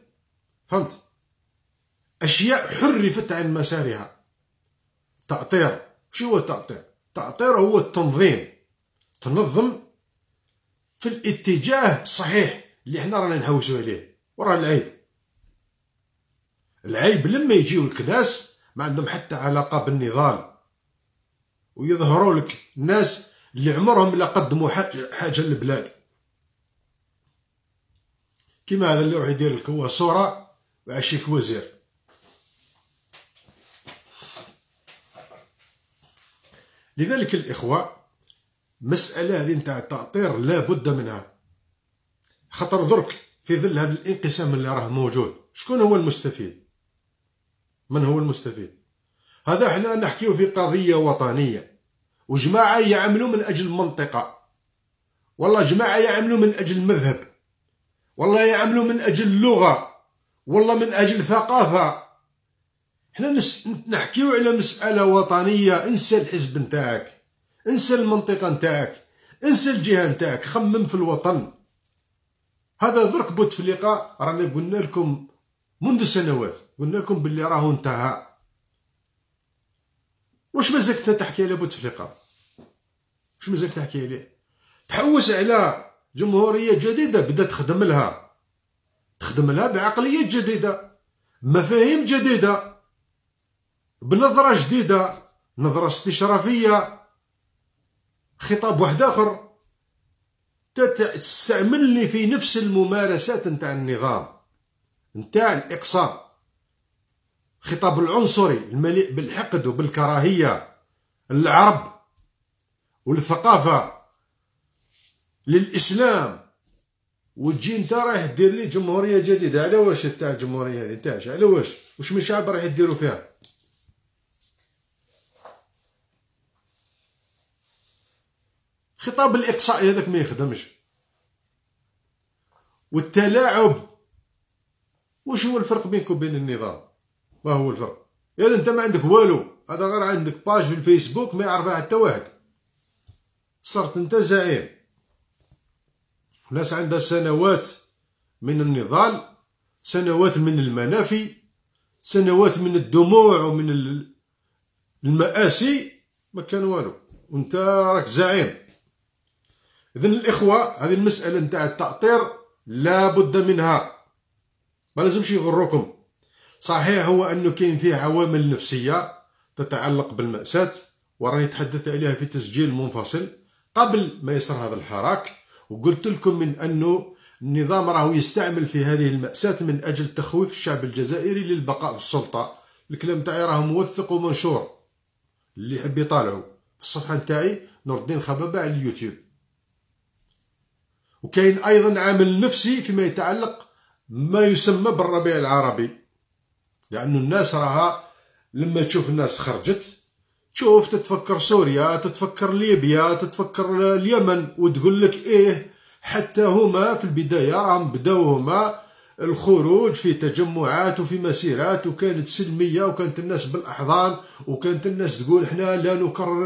فهمت اشياء حرفت عن مسارها تعطير شو هو التعطير تعطير هو التنظيم تنظم في الاتجاه الصحيح اللي حنا رانا نهوسوا عليه وراه العيب العيب لما يجيو الكناس ناس ما عندهم حتى علاقه بالنضال ويظهروا لك ناس اللي عمرهم لا قدموا حاجه للبلاد كيما هذا اللي راح يدير لك هو صوره مع وزير لذلك الاخوه مسألة هذه نتاع التأطير بد منها خطر درك في ظل هذا الانقسام اللي راه موجود شكون هو المستفيد من هو المستفيد هذا احنا نحكيه في قضية وطنية وجماعة يعملوا من أجل منطقة والله جماعة يعملوا من أجل مذهب والله يعملوا من أجل لغة والله من أجل ثقافة احنا نحكيو على مسألة وطنية انسى الحزب نتاعك انسى المنطقه نتاعك انسى الجهه نتاعك خمم في الوطن هذا درك بوتفليقه رانا قلنا لكم منذ سنوات قلنا لكم باللي راهو انتهى واش مازالك تحكي على بوتفليقه واش مازالك تحكي عليه تحوس على جمهوريه جديده بدا تخدم لها تخدم لها بعقليه جديده مفاهيم جديده بنظره جديده نظره استشرافيه خطاب واحد اخر تستعمل لي في نفس الممارسات نتاع النظام نتاع الاقصاء خطاب العنصري المليء بالحقد وبالكراهيه العرب والثقافه للاسلام وتجي انت رايح دير لي جمهوريه جديده على واش تاع الجمهوريه هذه تاعش على واش واش من شعب رايح ديروا فيها خطاب الاقصاء هذاك ما يخدمش والتلاعب واش هو الفرق بينك وبين النظام ما هو الفرق يا يعني انت ما عندك والو هذا غير عندك باج في الفيسبوك ما يعرفها حتى واحد صرت انت زعيم ناس عندها سنوات من النضال سنوات من المنافي سنوات من الدموع ومن المآسي ما كان والو وانت راك زعيم اذا الاخوه هذه المساله نتاع التاطير لابد منها ما لازمش يغركم صحيح هو انه كاين فيه عوامل نفسيه تتعلق بالماساه وراني تحدثت عليها في تسجيل منفصل قبل ما يصير هذا الحراك وقلت لكم من انه النظام راهو يستعمل في هذه المأساة من أجل تخويف الشعب الجزائري للبقاء في السلطة الكلام تاعي راه موثق ومنشور اللي يحب يطالعو في الصفحة نتاعي نور الدين خبابة على اليوتيوب وكاين ايضا عامل نفسي فيما يتعلق ما يسمى بالربيع العربي لانه الناس راها لما تشوف الناس خرجت تشوف تتفكر سوريا تتفكر ليبيا تتفكر اليمن وتقول لك ايه حتى هما في البدايه راهم بداو هما الخروج في تجمعات وفي مسيرات وكانت سلميه وكانت الناس بالاحضان وكانت الناس تقول حنا لا نكرر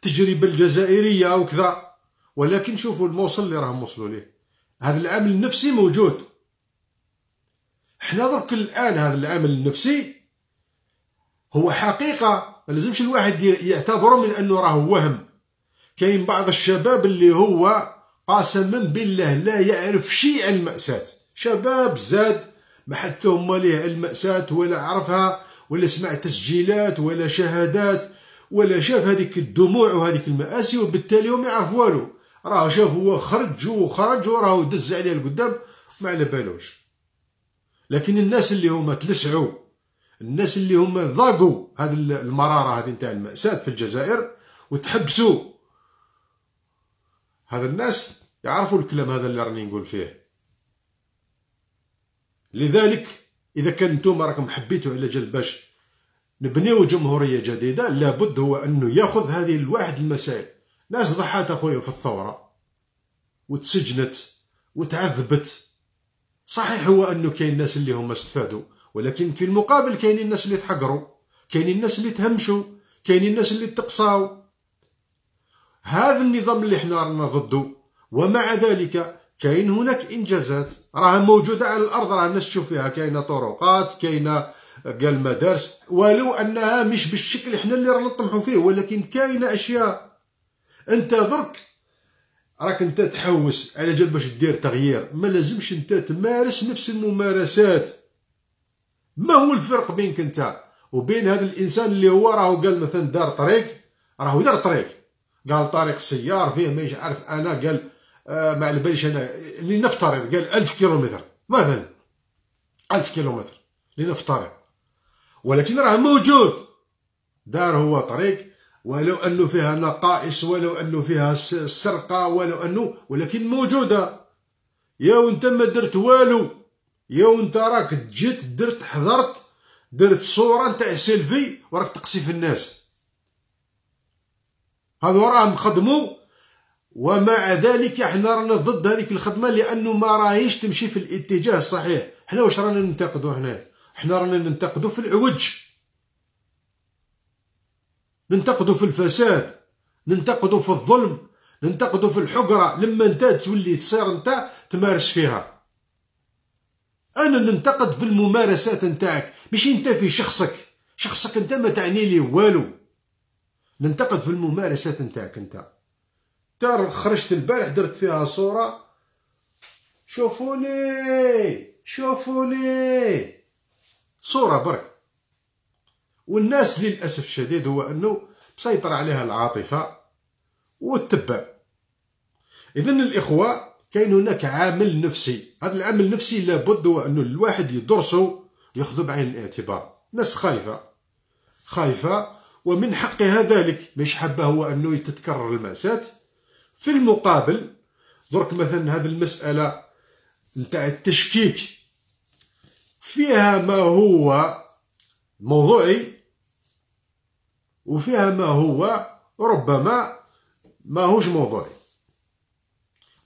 التجربه الجزائريه وكذا ولكن شوفوا الموصل اللي راهم وصلوا ليه هذا العامل النفسي موجود حنا درك الان هذا العامل النفسي هو حقيقه ما لازمش الواحد يعتبره من انه راه وهم كاين بعض الشباب اللي هو قسما بالله لا يعرف شيء عن المأساة شباب زاد ما حد فهم ليه المأساة ولا عرفها ولا سمع تسجيلات ولا شهادات ولا شاف هذيك الدموع وهذيك المآسي وبالتالي هم يعرف والو راه شاف هو خرج وخرج وراه دز عليه القدام ما على بالوش لكن الناس اللي هما تلسعوا الناس اللي هما ضاقوا هذه المراره هذه نتاع المأساة في الجزائر وتحبسوا هذا الناس يعرفوا الكلام هذا اللي راني نقول فيه لذلك اذا كان نتوما راكم حبيتوا على جال باش نبنيو جمهوريه جديده لابد هو انه ياخذ هذه الواحد المسائل ناس ضحات اخويا في الثوره وتسجنت وتعذبت صحيح هو انه كاين الناس اللي هما استفادوا ولكن في المقابل كاين الناس اللي تحقروا كاين الناس اللي تهمشوا كاين الناس اللي تقصاو هذا النظام اللي حنا رانا ضده ومع ذلك كاين هناك انجازات راها موجوده على الارض راه الناس تشوف فيها كاينه طرقات كاينه قال مدارس ولو انها مش بالشكل حنا اللي رانا نطمحوا فيه ولكن كاينه اشياء انت درك راك انت تحوس على جال باش دير تغيير ما لازمش انت تمارس نفس الممارسات ما هو الفرق بينك انت وبين هذا الانسان اللي هو راهو قال مثلا دار طريق راهو دار طريق قال طريق سيار فيه ما عارف انا قال آه ما على باليش انا لنفترض قال ألف كيلومتر مثلا ألف كيلومتر لنفترض ولكن راه موجود دار هو طريق ولو انه فيها نقائص ولو انه فيها سرقه ولو انه ولكن موجوده يا وانت ما درت والو يا وانت راك جيت درت حضرت درت صوره نتاع سيلفي وراك تقصي في الناس هادو راهم خدموا ومع ذلك احنا رانا ضد هذيك الخدمه لانه ما راهيش تمشي في الاتجاه الصحيح حنا واش رانا ننتقدوا هنا حنا رانا ننتقدوا في العوج ننتقدوا في الفساد ننتقدوا في الظلم ننتقدوا في الحقرة لما انت تولي تصير انت تمارس فيها انا ننتقد في الممارسات نتاعك مش انت في شخصك شخصك انت ما تعني لي والو ننتقد في الممارسات نتاعك انت ترى خرجت البارح درت فيها صورة شوفوني شوفوني صورة برك والناس للاسف الشديد هو انه مسيطر عليها العاطفه والتبع اذا الاخوه كاين هناك عامل نفسي هذا العامل النفسي لابد هو انه الواحد يدرسه ياخذ بعين الاعتبار ناس خايفه خايفه ومن حقها ذلك مش حابه هو انه تتكرر المأساة في المقابل درك مثلا هذه المسألة نتاع التشكيك فيها ما هو موضوعي وفيها ما هو ربما ماهوش موضوعي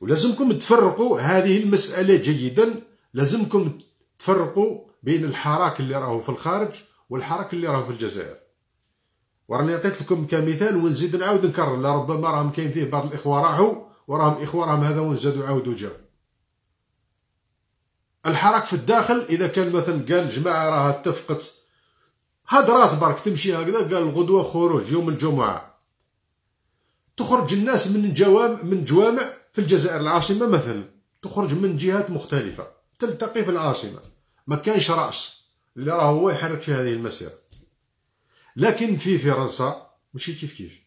ولازمكم تفرقوا هذه المسألة جيدا لازمكم تفرقوا بين الحراك اللي راهو في الخارج والحراك اللي راهو في الجزائر وراني عطيت لكم كمثال ونزيد نعاود نكرر لربما راهم كاين فيه بعض الاخوه راحوا وراهم اخوه راهم هذا ونزادوا عاودوا جاو الحراك في الداخل اذا كان مثلا قال جماعه راها اتفقت هاد راس برك تمشي هكذا قال الغدوة خروج يوم الجمعة تخرج الناس من جوام من جوامع في الجزائر العاصمة مثلا تخرج من جهات مختلفة تلتقي في العاصمة ما كانش رأس اللي راه هو يحرك في هذه المسيرة لكن في فرنسا ماشي كيف كيف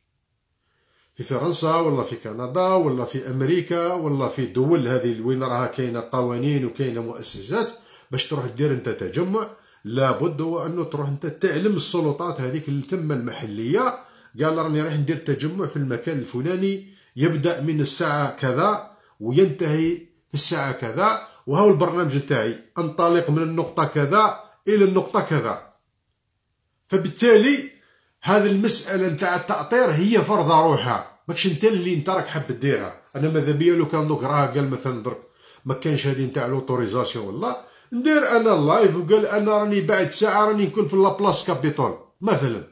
في فرنسا ولا في كندا ولا في امريكا ولا في دول هذه وين راها كاينه قوانين وكاينه مؤسسات باش تروح دير انت تجمع لابد هو انه تروح انت تعلم السلطات هذيك تما المحليه قال راني رايح ندير تجمع في المكان الفلاني يبدا من الساعه كذا وينتهي في الساعه كذا وهو البرنامج نتاعي انطلق من النقطه كذا الى النقطه كذا فبالتالي هذه المساله نتاع التاطير هي فرض روحها ماكش انت اللي انت راك حاب ديرها انا ماذا بيا لو كان دوك راه قال مثلا درك ما كانش هذه نتاع لوتوريزاسيون والله ندير انا اللايف وقال انا راني بعد ساعه راني نكون في لابلاس كابيتول مثلا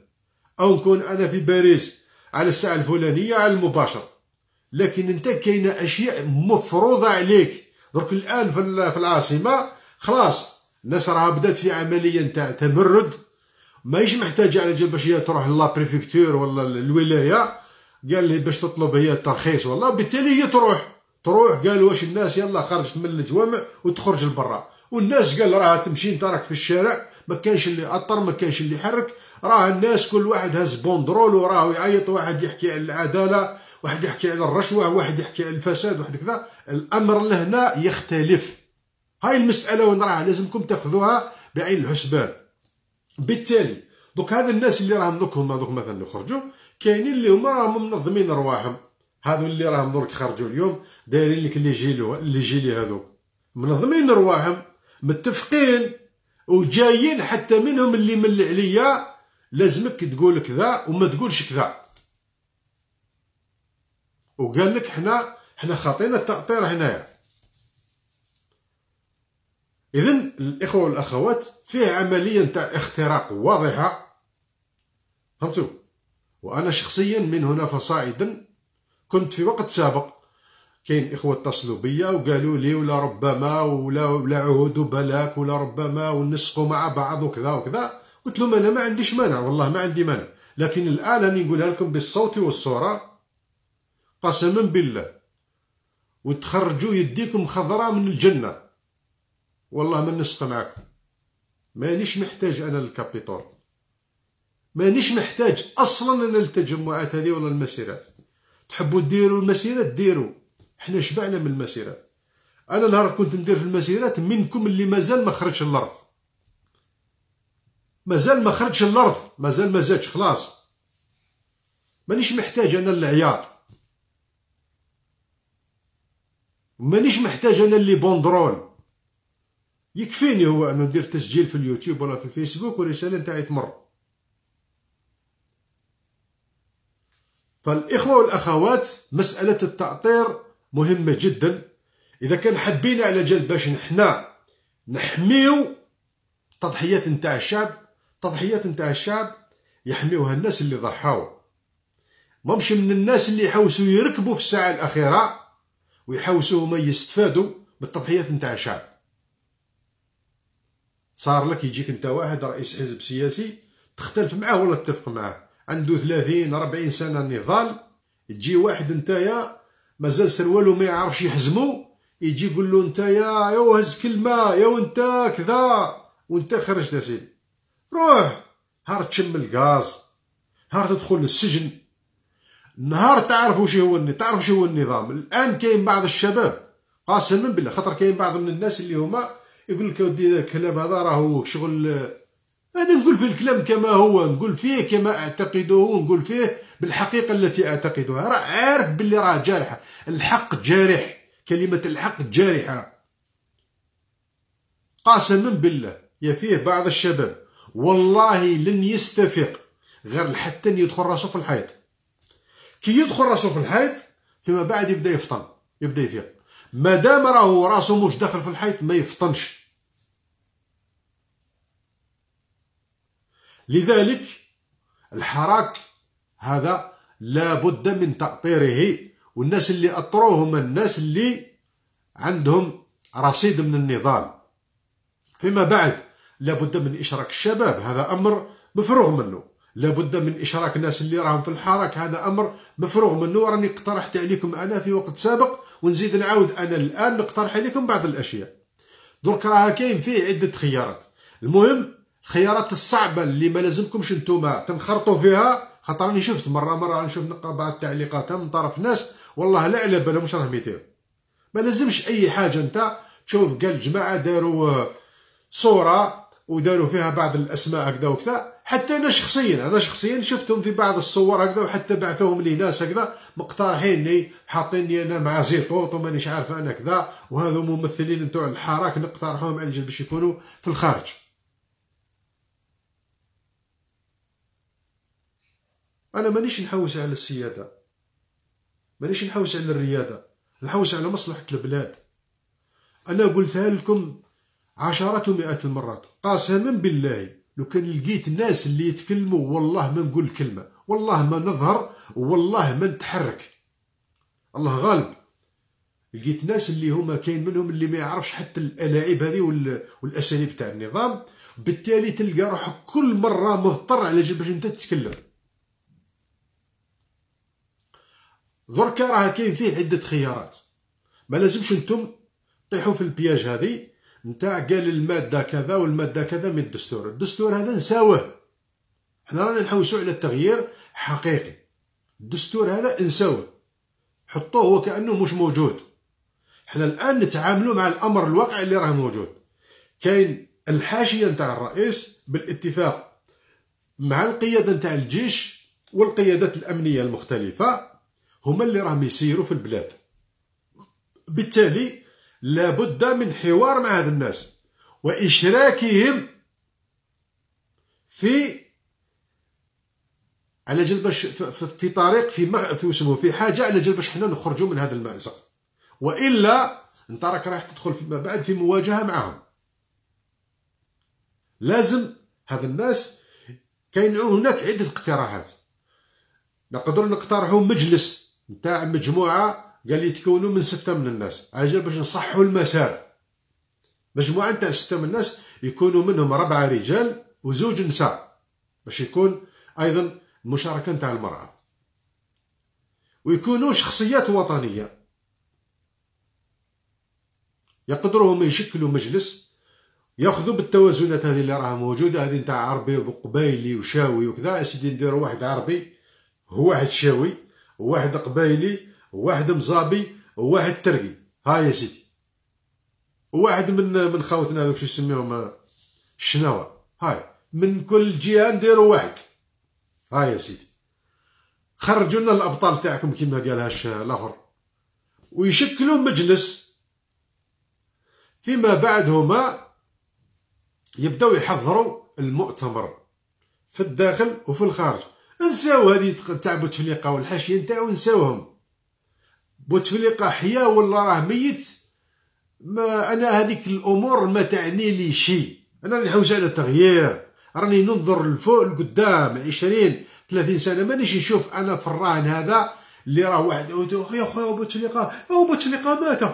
او نكون انا في باريس على الساعه الفلانيه على المباشر لكن انت كاينه اشياء مفروضه عليك درك الان في العاصمه خلاص الناس راها بدات في عمليه نتاع تمرد ماهيش محتاجه على جال باش هي تروح لا بريفكتور ولا الولايه قال لي باش تطلب هي الترخيص ولا بالتالي هي تروح تروح قال واش الناس يلا خرجت من الجوامع وتخرج لبرا والناس قال راه تمشي انت راك في الشارع ما كانش اللي اطر ما كانش اللي يحرك راه الناس كل واحد هز بوندرول وراه يعيط واحد يحكي على العداله واحد يحكي على الرشوه واحد يحكي على الفساد واحد كذا الامر لهنا يختلف هاي المساله وين راها لازمكم تاخذوها بعين الحسبان بالتالي دوك هذا الناس اللي راهم دوك هما دوك مثلا خرجوا كاينين اللي هما راهم منظمين رواحهم هذو اللي راهم دوك خرجوا اليوم دايرين لك اللي جيلو اللي جيلي هذو منظمين رواحهم متفقين وجايين حتى منهم اللي من العليا لازمك تقول كذا وما تقولش كذا وقال لك حنا حنا خاطينا التأطير هنايا اذا الاخوه والاخوات فيه عمليه نتاع اختراق واضحه فهمتوا وانا شخصيا من هنا فصاعدا كنت في وقت سابق كاين اخوه اتصلوا بيا وقالوا لي ولا ربما ولا ولا عهود بلاك ولا ربما ونسقوا مع بعض وكذا وكذا قلت لهم انا ما عنديش مانع والله ما عندي مانع لكن الان راني نقولها لكم بالصوت والصوره قسما بالله وتخرجوا يديكم خضراء من الجنه والله ما نسق معكم مانيش محتاج انا للكابيتول مانيش محتاج اصلا انا للتجمعات هذه ولا المسيرات تحبوا ديروا المسيرات ديروا حنا شبعنا من المسيرات انا نهار كنت ندير في المسيرات منكم اللي مازال ما خرجش الارض مازال ما خرجش الارض مازال ما زادش خلاص مانيش محتاج انا العياط مانيش محتاج انا اللي بوندرول يكفيني هو انه ندير تسجيل في اليوتيوب ولا في الفيسبوك والرساله نتاعي تمر فالاخوه والاخوات مساله التاطير مهمه جدا اذا كان حبينا على جال باش نحنا نحميو تضحيات نتاع الشعب تضحيات نتاع الشعب يحميوها الناس اللي ضحاو ممش من الناس اللي يحوسوا يركبوا في الساعه الاخيره ويحوسوا هما يستفادوا بالتضحيات نتاع الشعب صار لك يجيك انت واحد رئيس حزب سياسي تختلف معاه ولا تتفق معاه عنده 30 40 سنه نضال تجي واحد نتايا مازال سروالو ما يعرفش يحزمو يجي يقول له انت يا يا هز كلمه يا وانت كذا وانت خرجت اسيدي روح هار تشم الغاز هار تدخل للسجن نهار تعرف واش هو تعرف واش هو النظام الان كاين بعض الشباب قاسم بالله خاطر كاين بعض من الناس اللي هما يقول لك اودي الكلام هذا راهو شغل انا نقول في الكلام كما هو نقول فيه كما اعتقده ونقول فيه بالحقيقه التي اعتقدها راه عارف باللي راه جارحه الحق جارح كلمه الحق جارحه قسما بالله يا فيه بعض الشباب والله لن يستفيق غير حتى يدخل راسو في الحيط كي يدخل راسو في الحيط فيما بعد يبدا يفطن يبدا يفيق مادام راهو راسو مش داخل في الحيط ما يفطنش لذلك الحراك هذا لابد من تأطيره والناس اللي أطروه هما الناس اللي عندهم رصيد من النضال فيما بعد لابد من إشراك الشباب هذا أمر مفروغ منه لابد من إشراك الناس اللي راهم في الحراك هذا أمر مفروغ منه راني اقترحت عليكم أنا في وقت سابق ونزيد نعاود أنا الآن نقترح عليكم بعض الأشياء درك راه كاين فيه عدة خيارات المهم الخيارات الصعبة اللي ما لازمكمش نتوما تنخرطوا فيها خاطر راني شفت مره مره نشوف نقرا بعض التعليقات من طرف ناس والله لا على بالهم واش راهم يديرو ما لازمش اي حاجه انت تشوف قال جماعه داروا آه، صوره وداروا فيها بعض الاسماء هكذا وكذا حتى انا شخصيا انا شخصيا شفتهم في بعض الصور هكذا وحتى بعثوهم لي ناس هكذا مقترحيني حاطيني انا مع زيطوط ومانيش عارف انا كذا وهذو ممثلين نتوع الحراك نقترحوهم على باش يكونوا في الخارج انا مانيش نحوس على السياده مانيش نحوس على الرياده نحوس على مصلحه البلاد انا قلتها لكم عشرات ومئات المرات قسما بالله لو كان لقيت الناس اللي يتكلموا والله ما نقول كلمه والله ما نظهر والله ما نتحرك الله غالب لقيت ناس اللي هما كاين منهم اللي ما يعرفش حتى الالاعيب هذه والاساليب تاع النظام بالتالي تلقى روحك كل مره مضطر على باش انت تتكلم دركا راه كاين فيه عده خيارات ما لازمش نتوم طيحوا في البياج هذه نتاع قال الماده كذا والماده كذا من الدستور الدستور هذا نساوه حنا رانا نحوسوا على التغيير حقيقي الدستور هذا نساوه حطوه هو كانه مش موجود حنا الان نتعاملوا مع الامر الواقع اللي راه موجود كاين الحاشيه نتاع الرئيس بالاتفاق مع القياده نتاع الجيش والقيادات الامنيه المختلفه هما اللي راهم يسيروا في البلاد بالتالي لابد من حوار مع هذا الناس وإشراكهم في على جلب باش في طريق في مغ... في وسمو في حاجه على جلب باش حنا نخرجوا من هذا المأزق والا انت راك رايح تدخل فيما بعد في مواجهه معهم لازم هذا الناس كاين هناك عده اقتراحات نقدروا نقترحوا مجلس نتاع مجموعه قال لي تكونوا من سته من الناس اجل باش نصحوا المسار مجموعه نتاع سته من الناس يكونوا منهم ربعه رجال وزوج نساء باش يكون ايضا المشاركه نتاع المراه ويكونوا شخصيات وطنيه يقدروا هم يشكلوا مجلس ياخذوا بالتوازنات هذه اللي راها موجوده هذه نتاع عربي وقبايلي وشاوي وكذا سيدي نديروا واحد عربي هو واحد شاوي وواحد قبايلي وواحد مزابي وواحد ترقي ها يا سيدي واحد من من خاوتنا هذوك شو يسميهم الشناوه هاي من كل جهه نديروا واحد ها يا سيدي خرجوا لنا الابطال تاعكم كما قالها الاخر ويشكلوا مجلس فيما بعد هما يبداو يحضروا المؤتمر في الداخل وفي الخارج نساو هادي تاع بوتفليقه والحاشيه نتاعو نساوهم بوتفليقه حيا ولا راه ميت ما انا هذيك الامور ما تعني لي شيء انا راني نحوس على التغيير راني ننظر لفوق لقدام 20 30 سنه مانيش نشوف انا فرعن هذا اللي راه واحد يا خويا بوتفليقه او بوتفليقه مات او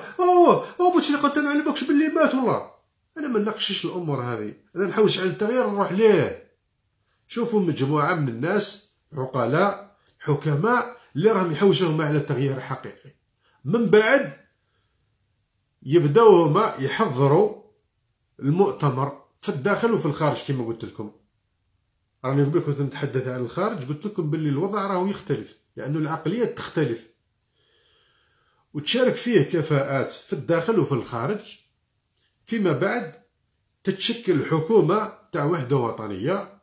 او بوتفليقه انت ما علمكش باللي مات والله انا ما نناقشش الامور هذه انا نحوس على التغيير نروح ليه شوفوا مجموعه من الناس عقلاء حكماء اللي راهم يحوجوا هما على التغيير الحقيقي من بعد يبداو هما يحضروا المؤتمر في الداخل وفي الخارج كما قلت لكم راني قبل كنت نتحدث عن الخارج قلت لكم باللي الوضع راهو يختلف لانه العقليه تختلف وتشارك فيه كفاءات في الداخل وفي الخارج فيما بعد تتشكل حكومه تاع وحده وطنيه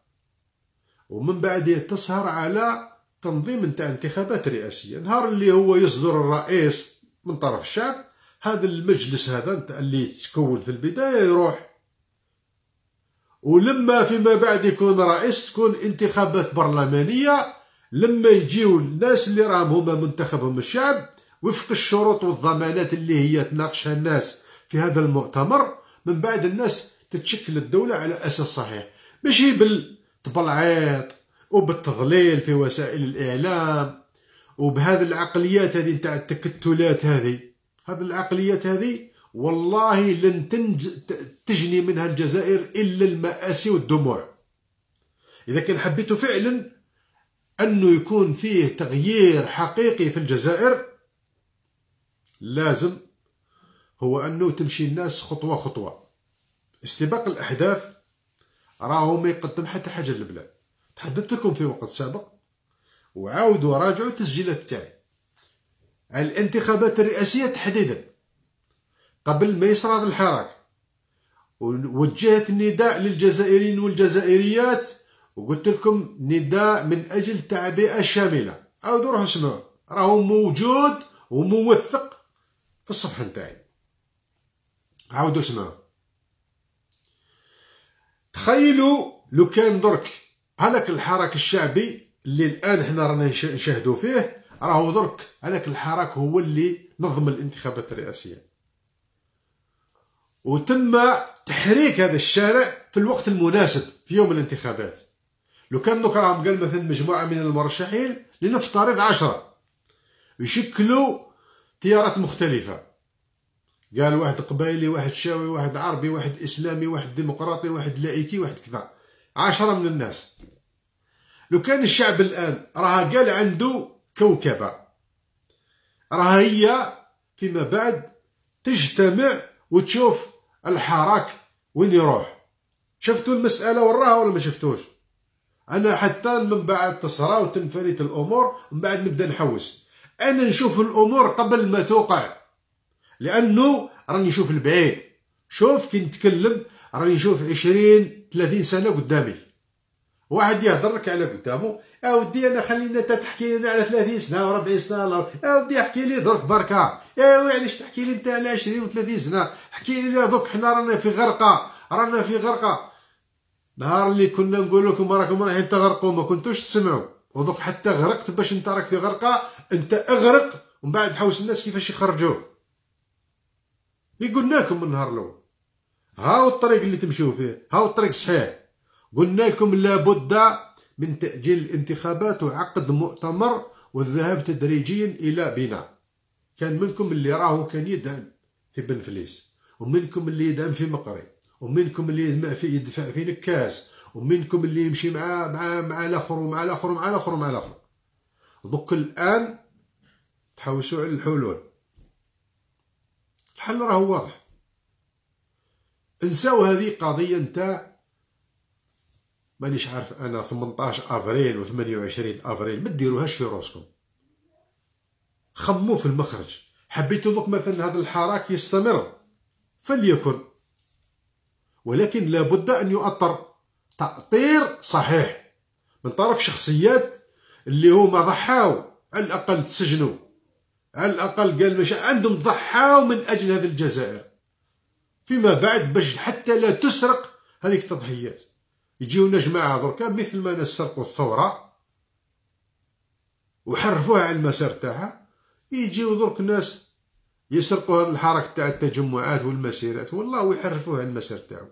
ومن بعد تسهر على تنظيم نتاع انتخابات رئاسيه نهار اللي هو يصدر الرئيس من طرف الشعب هذا المجلس هذا اللي تكون في البدايه يروح ولما فيما بعد يكون رئيس تكون انتخابات برلمانيه لما يجيو الناس اللي راهم هما منتخبهم الشعب وفق الشروط والضمانات اللي هي تناقشها الناس في هذا المؤتمر من بعد الناس تتشكل الدولة على أساس صحيح ماشي بال بالعيط وبالتضليل في وسائل الاعلام وبهذه العقليات هذه نتاع التكتلات هذه هذه العقليات هذه والله لن تنج... تجني منها الجزائر الا المآسي والدموع اذا كان حبيت فعلا انه يكون فيه تغيير حقيقي في الجزائر لازم هو انه تمشي الناس خطوه خطوه استباق الاحداث راهو ما يقدم حتى حاجه للبلاد تحدثت لكم في وقت سابق وعاودوا راجعوا التسجيلات تاعي الانتخابات الرئاسيه تحديدا قبل ما يصرى الحراك وجهت نداء للجزائريين والجزائريات وقلت لكم نداء من اجل تعبئه شامله عاودوا روحوا اسمعوه راهو موجود وموثق في الصفحه نتاعي عاودوا اسمعوه تخيلوا لو كان درك هذاك الحراك الشعبي اللي الان حنا رانا نشاهدوا فيه راهو درك هذاك الحراك هو اللي نظم الانتخابات الرئاسيه وتم تحريك هذا الشارع في الوقت المناسب في يوم الانتخابات لو كان دوك راهم قال مثلا مجموعه من المرشحين لنفترض عشرة يشكلوا تيارات مختلفه قال واحد قبايلي واحد شاوي واحد عربي واحد اسلامي واحد ديمقراطي واحد لائكي واحد كذا عشرة من الناس لو كان الشعب الان راه قال عنده كوكبه راه هي فيما بعد تجتمع وتشوف الحراك وين يروح شفتوا المساله وراها ولا ما شفتوش انا حتى من بعد تصرى وتنفرد الامور من بعد نبدا نحوس انا نشوف الامور قبل ما توقع لانه راني نشوف البعيد شوف كي نتكلم راني نشوف 20 30 سنه قدامي واحد يهضرك على قدامه يا ودي انا خلينا انت تحكي لنا على 30 سنه و40 سنه يا ودي احكي لي درك بركه يا إيه، علاش تحكي لي انت على 20 و30 سنه احكي لي دوك حنا رانا في غرقه رانا في غرقه نهار اللي كنا نقول لكم راكم رايحين تغرقوا ما كنتوش تسمعوا ودوك حتى غرقت باش انت راك في غرقه انت اغرق ومن بعد حوس الناس كيفاش يخرجوك قلنا لكم من النهار الاول هاو الطريق اللي تمشيو فيه هاو الطريق صحيح قلنا لكم لابد من تاجيل الانتخابات وعقد مؤتمر والذهاب تدريجيا الى بناء كان منكم اللي راهو كان يدعم في بنفليس ومنكم اللي يدعم في مقري ومنكم اللي يدفع في يدفع في نكاس ومنكم اللي يمشي مع مع مع الاخر ومع الاخر ومع الاخر ومع الاخر دوك الان تحوسوا على الحلول الحل راه واضح نساو هذه قضيه نتاع مانيش عارف انا 18 افريل و 28 افريل ما ديروهاش في روسكم خمو في المخرج حبيتو دوك مثلا هذا الحراك يستمر فليكن ولكن لابد ان يؤطر تأطير صحيح من طرف شخصيات اللي هما ضحاو على الاقل تسجنوا على الاقل قال مش عندهم ضحاو من اجل هذه الجزائر فيما بعد باش حتى لا تسرق هذيك التضحيات يجيونا جماعه دركا مثل ما ناس سرقوا الثوره وحرفوها على المسار تاعها يجيو درك ناس يسرقوا هذا الحركه تاع التجمعات والمسيرات والله ويحرفوها على المسار تاعو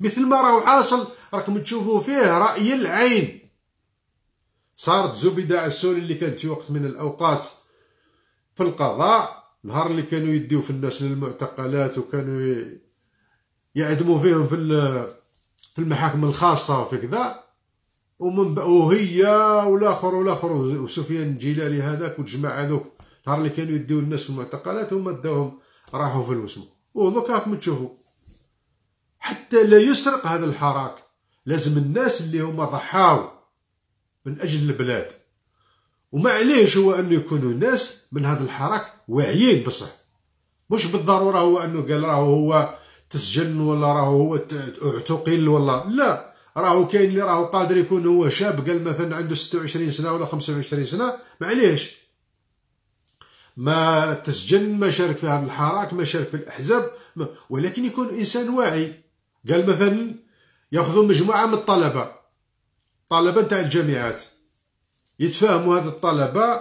مثل ما راهو حاصل راكم تشوفوا فيه راي العين صارت زبيدة عسولي اللي كانت في وقت من الأوقات في القضاء نهار اللي كانوا يديو في الناس للمعتقلات وكانوا يعدموا فيهم في في المحاكم الخاصه وفي كذا ومن وهي والاخر والاخر وسفيان الجلالي هذاك والجماعه هذوك نهار اللي كانوا يديو الناس في المعتقلات هما داوهم راحوا في الوسم ودوك راكم تشوفوا حتى لا يسرق هذا الحراك لازم الناس اللي هما ضحاو من اجل البلاد وما عليهش هو انه يكونوا الناس من هذا الحراك واعيين بصح مش بالضروره هو انه قال راه هو تسجن ولا راه هو اعتقل ولا لا راهو كاين اللي راهو قادر يكون هو شاب قال مثلا عنده 26 سنه ولا 25 سنه معليش ما تسجن ما شارك في هذا الحراك ما شارك في الاحزاب ولكن يكون انسان واعي قال مثلا ياخذوا مجموعه من الطلبه طلبه تاع الجامعات يتفاهموا هذا الطلبة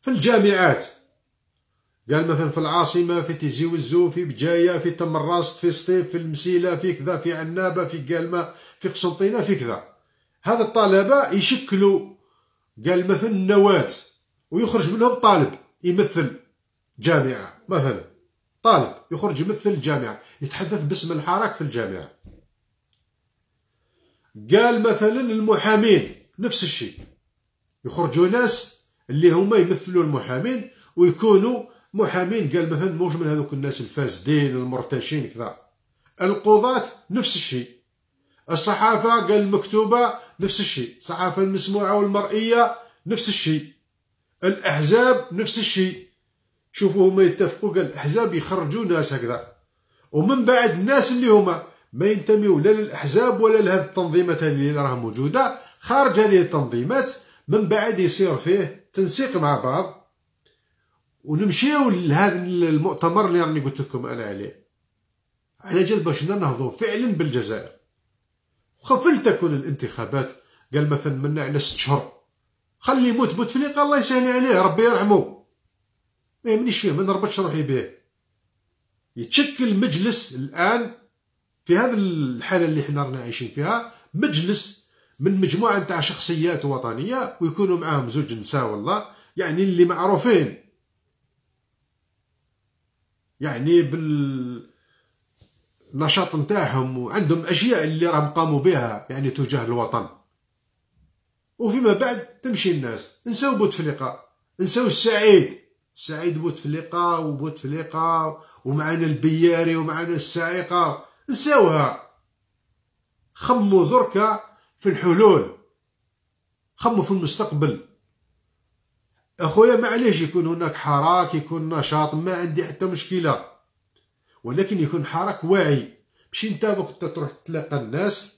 في الجامعات قال مثلا في العاصمة في تيزي وزو في بجاية في تمراست في سطيف في المسيلة في كذا في عنابة في قالمة في قسنطينة في كذا هذا الطلبة يشكلوا قال مثلا نواة ويخرج منهم طالب يمثل جامعة مثلا طالب يخرج يمثل الجامعة يتحدث باسم الحراك في الجامعة قال مثلا المحامين نفس الشيء يخرجوا ناس اللي هما يمثلوا المحامين ويكونوا محامين قال مثلا موش من هذوك الناس الفاسدين المرتشين كذا القضاة نفس الشيء الصحافة قال المكتوبة نفس الشيء الصحافة المسموعة والمرئية نفس الشيء الأحزاب نفس الشيء شوفوا هما يتفقوا قال الأحزاب يخرجوا ناس هكذا ومن بعد الناس اللي هما ما ينتميوا لا للأحزاب ولا لهذه التنظيمات اللي راها موجودة خارج هذه التنظيمات من بعد يصير فيه تنسيق مع بعض ونمشيو لهذا المؤتمر اللي راني قلت لكم انا عليه على جال باش ننهضوا فعلا بالجزائر خفل تكون الانتخابات قال مثلا منا على ست شهور خلي يموت بوتفليقه الله يسهل عليه ربي يرحمه ما يهمنيش فيه ما نربطش روحي به يتشكل مجلس الان في هذه الحاله اللي حنا رانا عايشين فيها مجلس من مجموعه تاع شخصيات وطنيه ويكونوا معاهم زوج نساء والله يعني اللي معروفين يعني بالنشاط نتاعهم وعندهم اشياء اللي راهم قاموا بها يعني تجاه الوطن وفيما بعد تمشي الناس نساو بوتفليقه نساو السعيد سعيد بوتفليقه وبوتفليقه ومعنا البياري ومعنا السائقه نساوها خموا دركا في الحلول خموا في المستقبل اخويا معليش يكون هناك حراك يكون نشاط ما عندي حتى مشكله ولكن يكون حراك واعي ماشي انت دوك تروح تلاقى الناس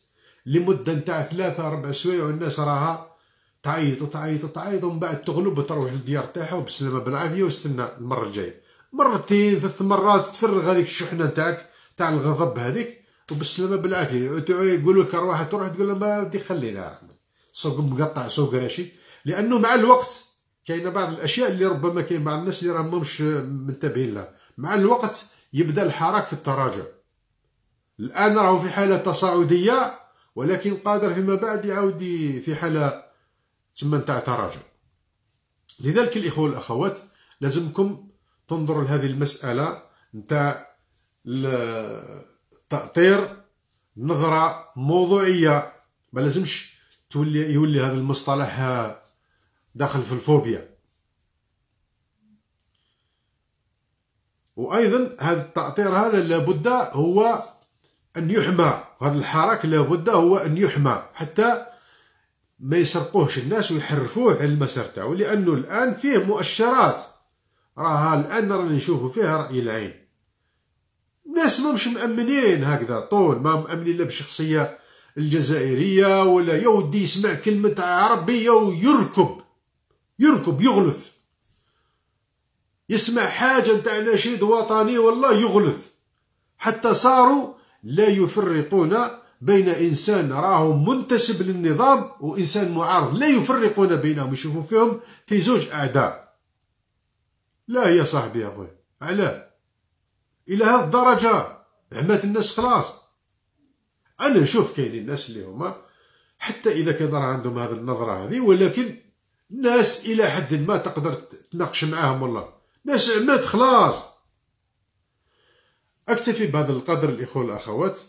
لمده نتاع ثلاثة أربع سوايع والناس راها تعيط تعيط تعيط ومن بعد تغلب وتروح للديار تاعها وبالسلامة بالعافية واستنى المرة الجاية مرتين ثلاث مرات تفرغ هذيك الشحنة نتاعك تاع الغضب هذيك وبالسلامه بالعافيه يقولوا لك روح تروح تقول لهم ما بدي خلينا سوق مقطع سوق راشي لانه مع الوقت كاين بعض الاشياء اللي ربما كاين بعض الناس اللي راهم مش منتبهين لها مع الوقت يبدا الحراك في التراجع الان راهو في حاله تصاعديه ولكن قادر فيما بعد يعاود في حاله تما نتاع تراجع لذلك الاخوه والاخوات لازمكم تنظروا لهذه المساله نتاع تأطير نظرة موضوعية ما لازمش تولي يولي هذا المصطلح آه، داخل في الفوبيا وايضا هذا التأطير هذا لابد هو ان يحمى هذا الحراك لابد هو ان يحمى حتى ما يسرقوهش الناس ويحرفوه على المسار تاعو لانه الان فيه مؤشرات راها الان رانا نشوفوا فيها راي العين ناس ماهمش مأمنين هكذا طول ما مأمنين لا بالشخصية الجزائرية ولا يودي يسمع كلمة عربية ويركب يركب يغلف يسمع حاجة نتاع نشيد وطني والله يغلف حتى صاروا لا يفرقون بين إنسان راه منتسب للنظام وإنسان معارض لا يفرقون بينهم يشوفوا فيهم في زوج أعداء لا يا صاحبي يا أخوي علاه الى هذه الدرجه عمات الناس خلاص انا نشوف كاينين الناس اللي هما حتى اذا كان راه عندهم هذه النظره هذه ولكن ناس الى حد ما تقدر تناقش معاهم والله ناس عمات خلاص اكتفي بهذا القدر الاخوه والاخوات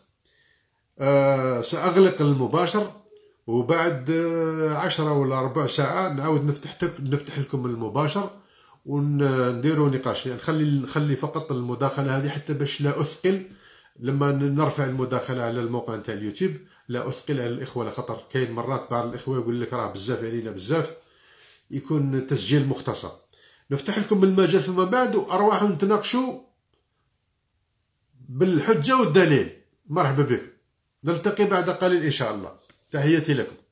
آه ساغلق المباشر وبعد آه، عشرة ولا ربع ساعة نعاود نفتح نفتح لكم المباشر ونديروا نقاش يعني نخلي نخلي فقط المداخله هذه حتى باش لا اثقل لما نرفع المداخله على الموقع نتاع اليوتيوب لا اثقل على الاخوه لخطر كاين مرات بعض الاخوه يقول لك راه بزاف علينا بزاف يكون تسجيل مختصر نفتح لكم المجال فيما بعد وارواح نتناقشوا بالحجه والدليل مرحبا بكم نلتقي بعد قليل ان شاء الله تحياتي لكم